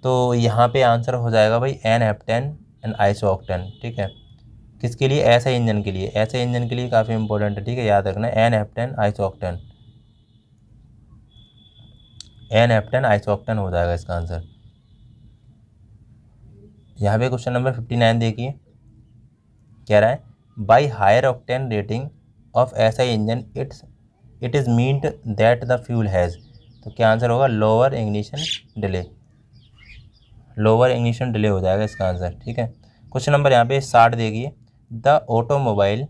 तो यहाँ पे आंसर हो जाएगा भाई N ten and iso octane ठीक है किसके लिए ऐसे इंजन के लिए ऐसे इंजन के लिए काफ़ी इंपॉर्टेंट है ठीक है याद रखना एन हेप्टन आइसोक्टन एन हेप्टन आइसोक्टन हो जाएगा इसका आंसर यहाँ पे क्वेश्चन नंबर फिफ्टी नाइन देखिए कह रहा है by higher octane rating of ऐसा engine it's it is meant that the fuel has तो क्या आंसर होगा lower ignition delay lower ignition delay हो जाएगा इसका आंसर ठीक है क्वेश्चन नंबर यहाँ पे साठ देखिए द ऑटोमोबाइल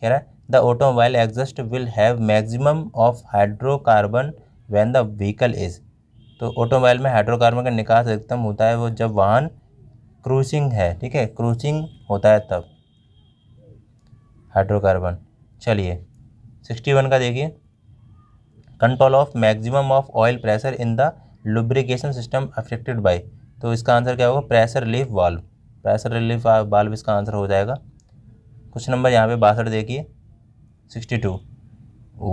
कह रहा है the automobile exhaust will have maximum of hydrocarbon when the vehicle is तो ऑटोमोबाइल में हाइड्रोकार्बन का निकास अधिकतम होता है वो जब वाहन क्रूसिंग है ठीक है क्रूसिंग होता है तब हाइड्रोकार्बन चलिए सिक्सटी वन का देखिए control of maximum of oil pressure in the lubrication system affected by तो इसका आंसर क्या होगा pressure relief valve pressure relief valve इसका आंसर हो जाएगा क्वेश्चन नंबर यहाँ पे बासठ देखिए sixty two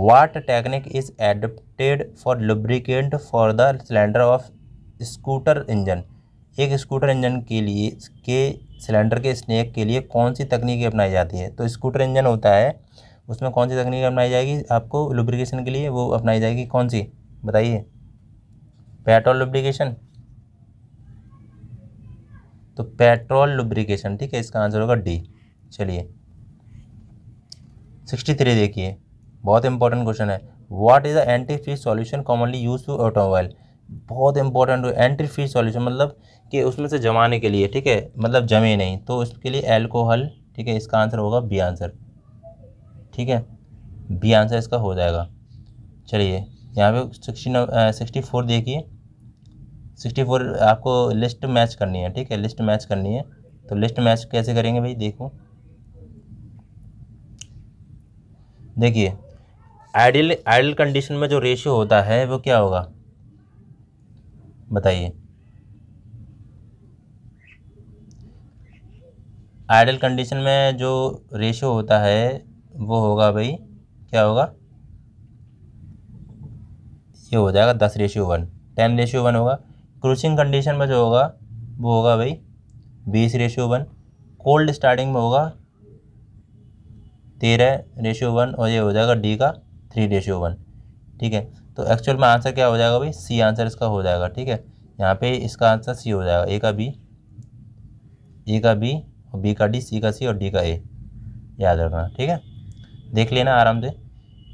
what technique is adapted for lubricant for the cylinder of scooter engine एक स्कूटर इंजन के लिए के सिलेंडर के स्नेक के लिए कौन सी तकनीक अपनाई जाती है तो स्कूटर इंजन होता है उसमें कौन सी तकनीक अपनाई जाएगी आपको लुब्रिकेशन के लिए वो अपनाई जाएगी कौन सी बताइए पेट्रोल लुब्रिकेशन तो पेट्रोल लुब्रिकेशन ठीक है इसका आंसर होगा डी चलिए सिक्सटी थ्री देखिए बहुत इंपॉर्टेंट क्वेश्चन है what is the antifreeze solution commonly use to automobile बहुत इंपॉर्टेंट एंटी फ्रीज सॉल्यूशन मतलब कि उसमें से जमाने के लिए ठीक है मतलब जमे नहीं तो उसके लिए एल्कोहल ठीक है इसका आंसर होगा बी आंसर ठीक है बी आंसर इसका हो जाएगा चलिए यहाँ पे सिक्सटी सिक्सटी फोर देखिए सिक्सटी फोर आपको लिस्ट मैच करनी है ठीक है लिस्ट मैच करनी है तो लिस्ट मैच कैसे करेंगे भाई देखो देखिए आइडियल आइडल कंडीशन में जो रेशियो होता है वो क्या होगा बताइए आइडल कंडीशन में जो रेशियो होता है वो होगा भाई क्या होगा ये हो जाएगा दस ratio one ten ratio one होगा क्रूसिंग कंडीशन में जो होगा वो होगा भाई बीस रेशियो वन कोल्ड स्टार्टिंग में होगा तेरह रेशियो वन और ये हो जाएगा डी का थ्री रेशियो वन ठीक है तो एक्चुअल में आंसर क्या हो जाएगा भाई सी आंसर इसका हो जाएगा ठीक है यहाँ पे इसका आंसर सी हो जाएगा ए का बी ए का बी और बी का डी सी का सी और डी का ए याद रखना ठीक है देख लेना आराम से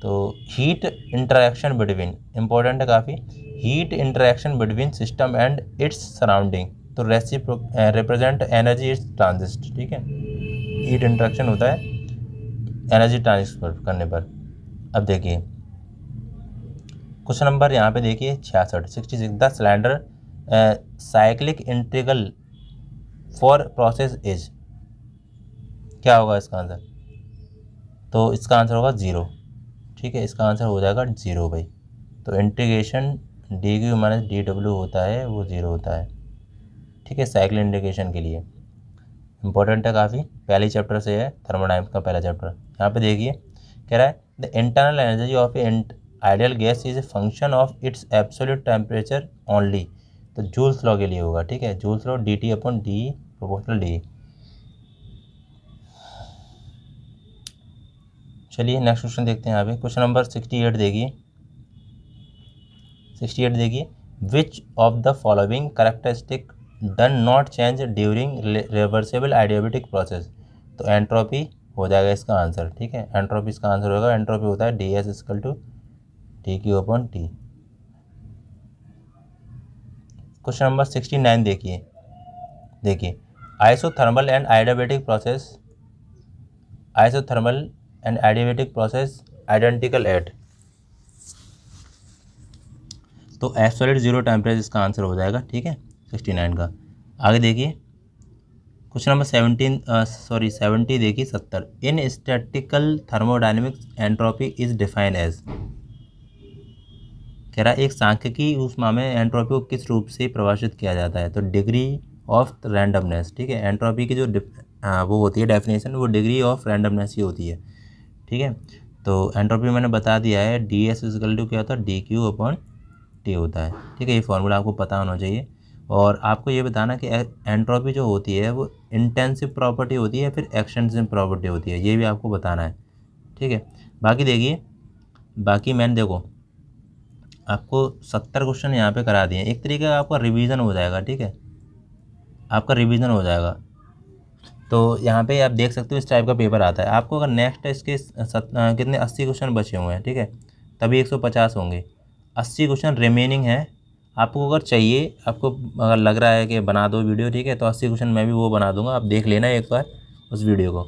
तो हीट इंटरेक्शन बिटवीन इंपॉर्टेंट है काफ़ी heat interaction between system and its surrounding तो रेसिप्रो रिप्रेजेंट एनर्जी इट्स ट्रांजिस्ट ठीक है हीट इंटरेक्शन होता है एनर्जी ट्रांसफर करने पर अब देखिए क्वेश्चन नंबर यहाँ पे देखिए छियासठ sixty six the cylinder cyclic integral for process is क्या होगा इसका आंसर तो इसका आंसर होगा ज़ीरो ठीक है इसका आंसर हो जाएगा ज़ीरो भाई तो integration D Q minus D W होता है वो ज़ीरो होता है ठीक है साइकिल इंटीग्रेशन के लिए इंपॉर्टेंट है काफ़ी पहले चैप्टर से है थर्मोडाइम का पहला चैप्टर यहाँ पे देखिए कह रहा है the internal energy of an ideal gas is a function of its absolute temperature only तो जूल्स लॉ के लिए होगा ठीक है joule's law D T upon D proportional D चलिए नेक्स्ट क्वेश्चन देखते हैं यहाँ पे क्वेश्चन नंबर सिक्सटी एट देखिए सिक्सटी एट देखिए which of the following characteristic done not change during reversible adiabatic process तो एंट्रोपी हो जाएगा इसका आंसर ठीक है एंट्रोपी इसका आंसर होगा एंट्रोपी होता है D S is equal to T की upon T question number sixty nine देखिए देखिए isothermal and adiabatic process isothermal and adiabatic process identical at तो एब्सोल्यूट जीरो टेम्परेचर इसका आंसर हो जाएगा ठीक है सिक्सटी नाइन का आगे देखिए question number seventeen sorry seventy देखिए सत्तर in statistical thermodynamics entropy is define as कह रहा है एक सांख्यिकी ऊष्मा में एंट्रोपी को किस रूप से प्रभाषित किया जाता है तो डिग्री ऑफ रैंडमनेस ठीक है एंट्रोपी की जो आ, वो होती है डेफिनेशन वो डिग्री ऑफ रैंडमनेस ही होती है ठीक है तो एंट्रोपी मैंने बता दिया है डी एस इजकल टू क्या होता है डी क्यू अपॉन टी होता है ठीक है ये फॉर्मूला आपको पता होना चाहिए और आपको ये बताना कि एंट्रोपी जो होती है वो इंटेंसिव प्रॉपर्टी होती है या फिर एक्सटेंसिव प्रॉपर्टी होती है ये भी आपको बताना है ठीक है बाकी देखिए बाकी मैंने देखो आपको सत्तर क्वेश्चन यहाँ पे करा दिए एक तरीके का आपका रिवीजन हो जाएगा ठीक है आपका रिवीजन हो जाएगा तो यहाँ पे आप देख सकते हो इस टाइप का पेपर आता है आपको अगर नेक्स्ट इसके सत, कितने अस्सी क्वेश्चन बचे हुए हैं ठीक है तभी एक सौ पचास होंगे अस्सी क्वेश्चन रिमेनिंग है आपको अगर चाहिए आपको अगर लग रहा है कि बना दो वीडियो ठीक है तो अस्सी क्वेश्चन मैं भी वो बना दूंगा आप देख लेना एक बार उस वीडियो को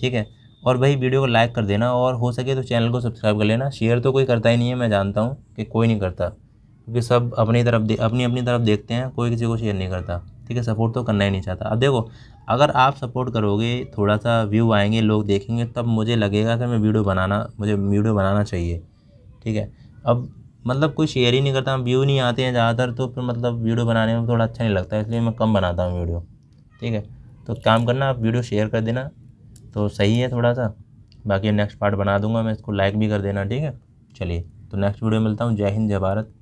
ठीक है और भाई वीडियो को लाइक कर देना और हो सके तो चैनल को सब्सक्राइब कर लेना शेयर तो कोई करता ही नहीं है मैं जानता हूँ कि कोई नहीं करता क्योंकि सब अपनी तरफ अपनी अपनी तरफ देखते हैं कोई किसी को शेयर नहीं करता ठीक है सपोर्ट तो करना ही नहीं चाहता अब देखो अगर आप सपोर्ट करोगे थोड़ा सा व्यू आएंगे लोग देखेंगे तब मुझे लगेगा कि मैं वीडियो बनाना मुझे वीडियो बनाना चाहिए ठीक है अब मतलब कोई शेयर ही नहीं करता व्यू नहीं आते हैं ज़्यादातर तो फिर मतलब वीडियो बनाने में थोड़ा अच्छा नहीं लगता इसलिए मैं कम बनाता हूँ वीडियो ठीक है तो काम करना आप वीडियो शेयर कर देना तो सही है थोड़ा सा बाकी नेक्स्ट पार्ट बना दूंगा मैं इसको लाइक भी कर देना ठीक है चलिए तो नेक्स्ट वीडियो मिलता हूँ जय हिंद जय भारत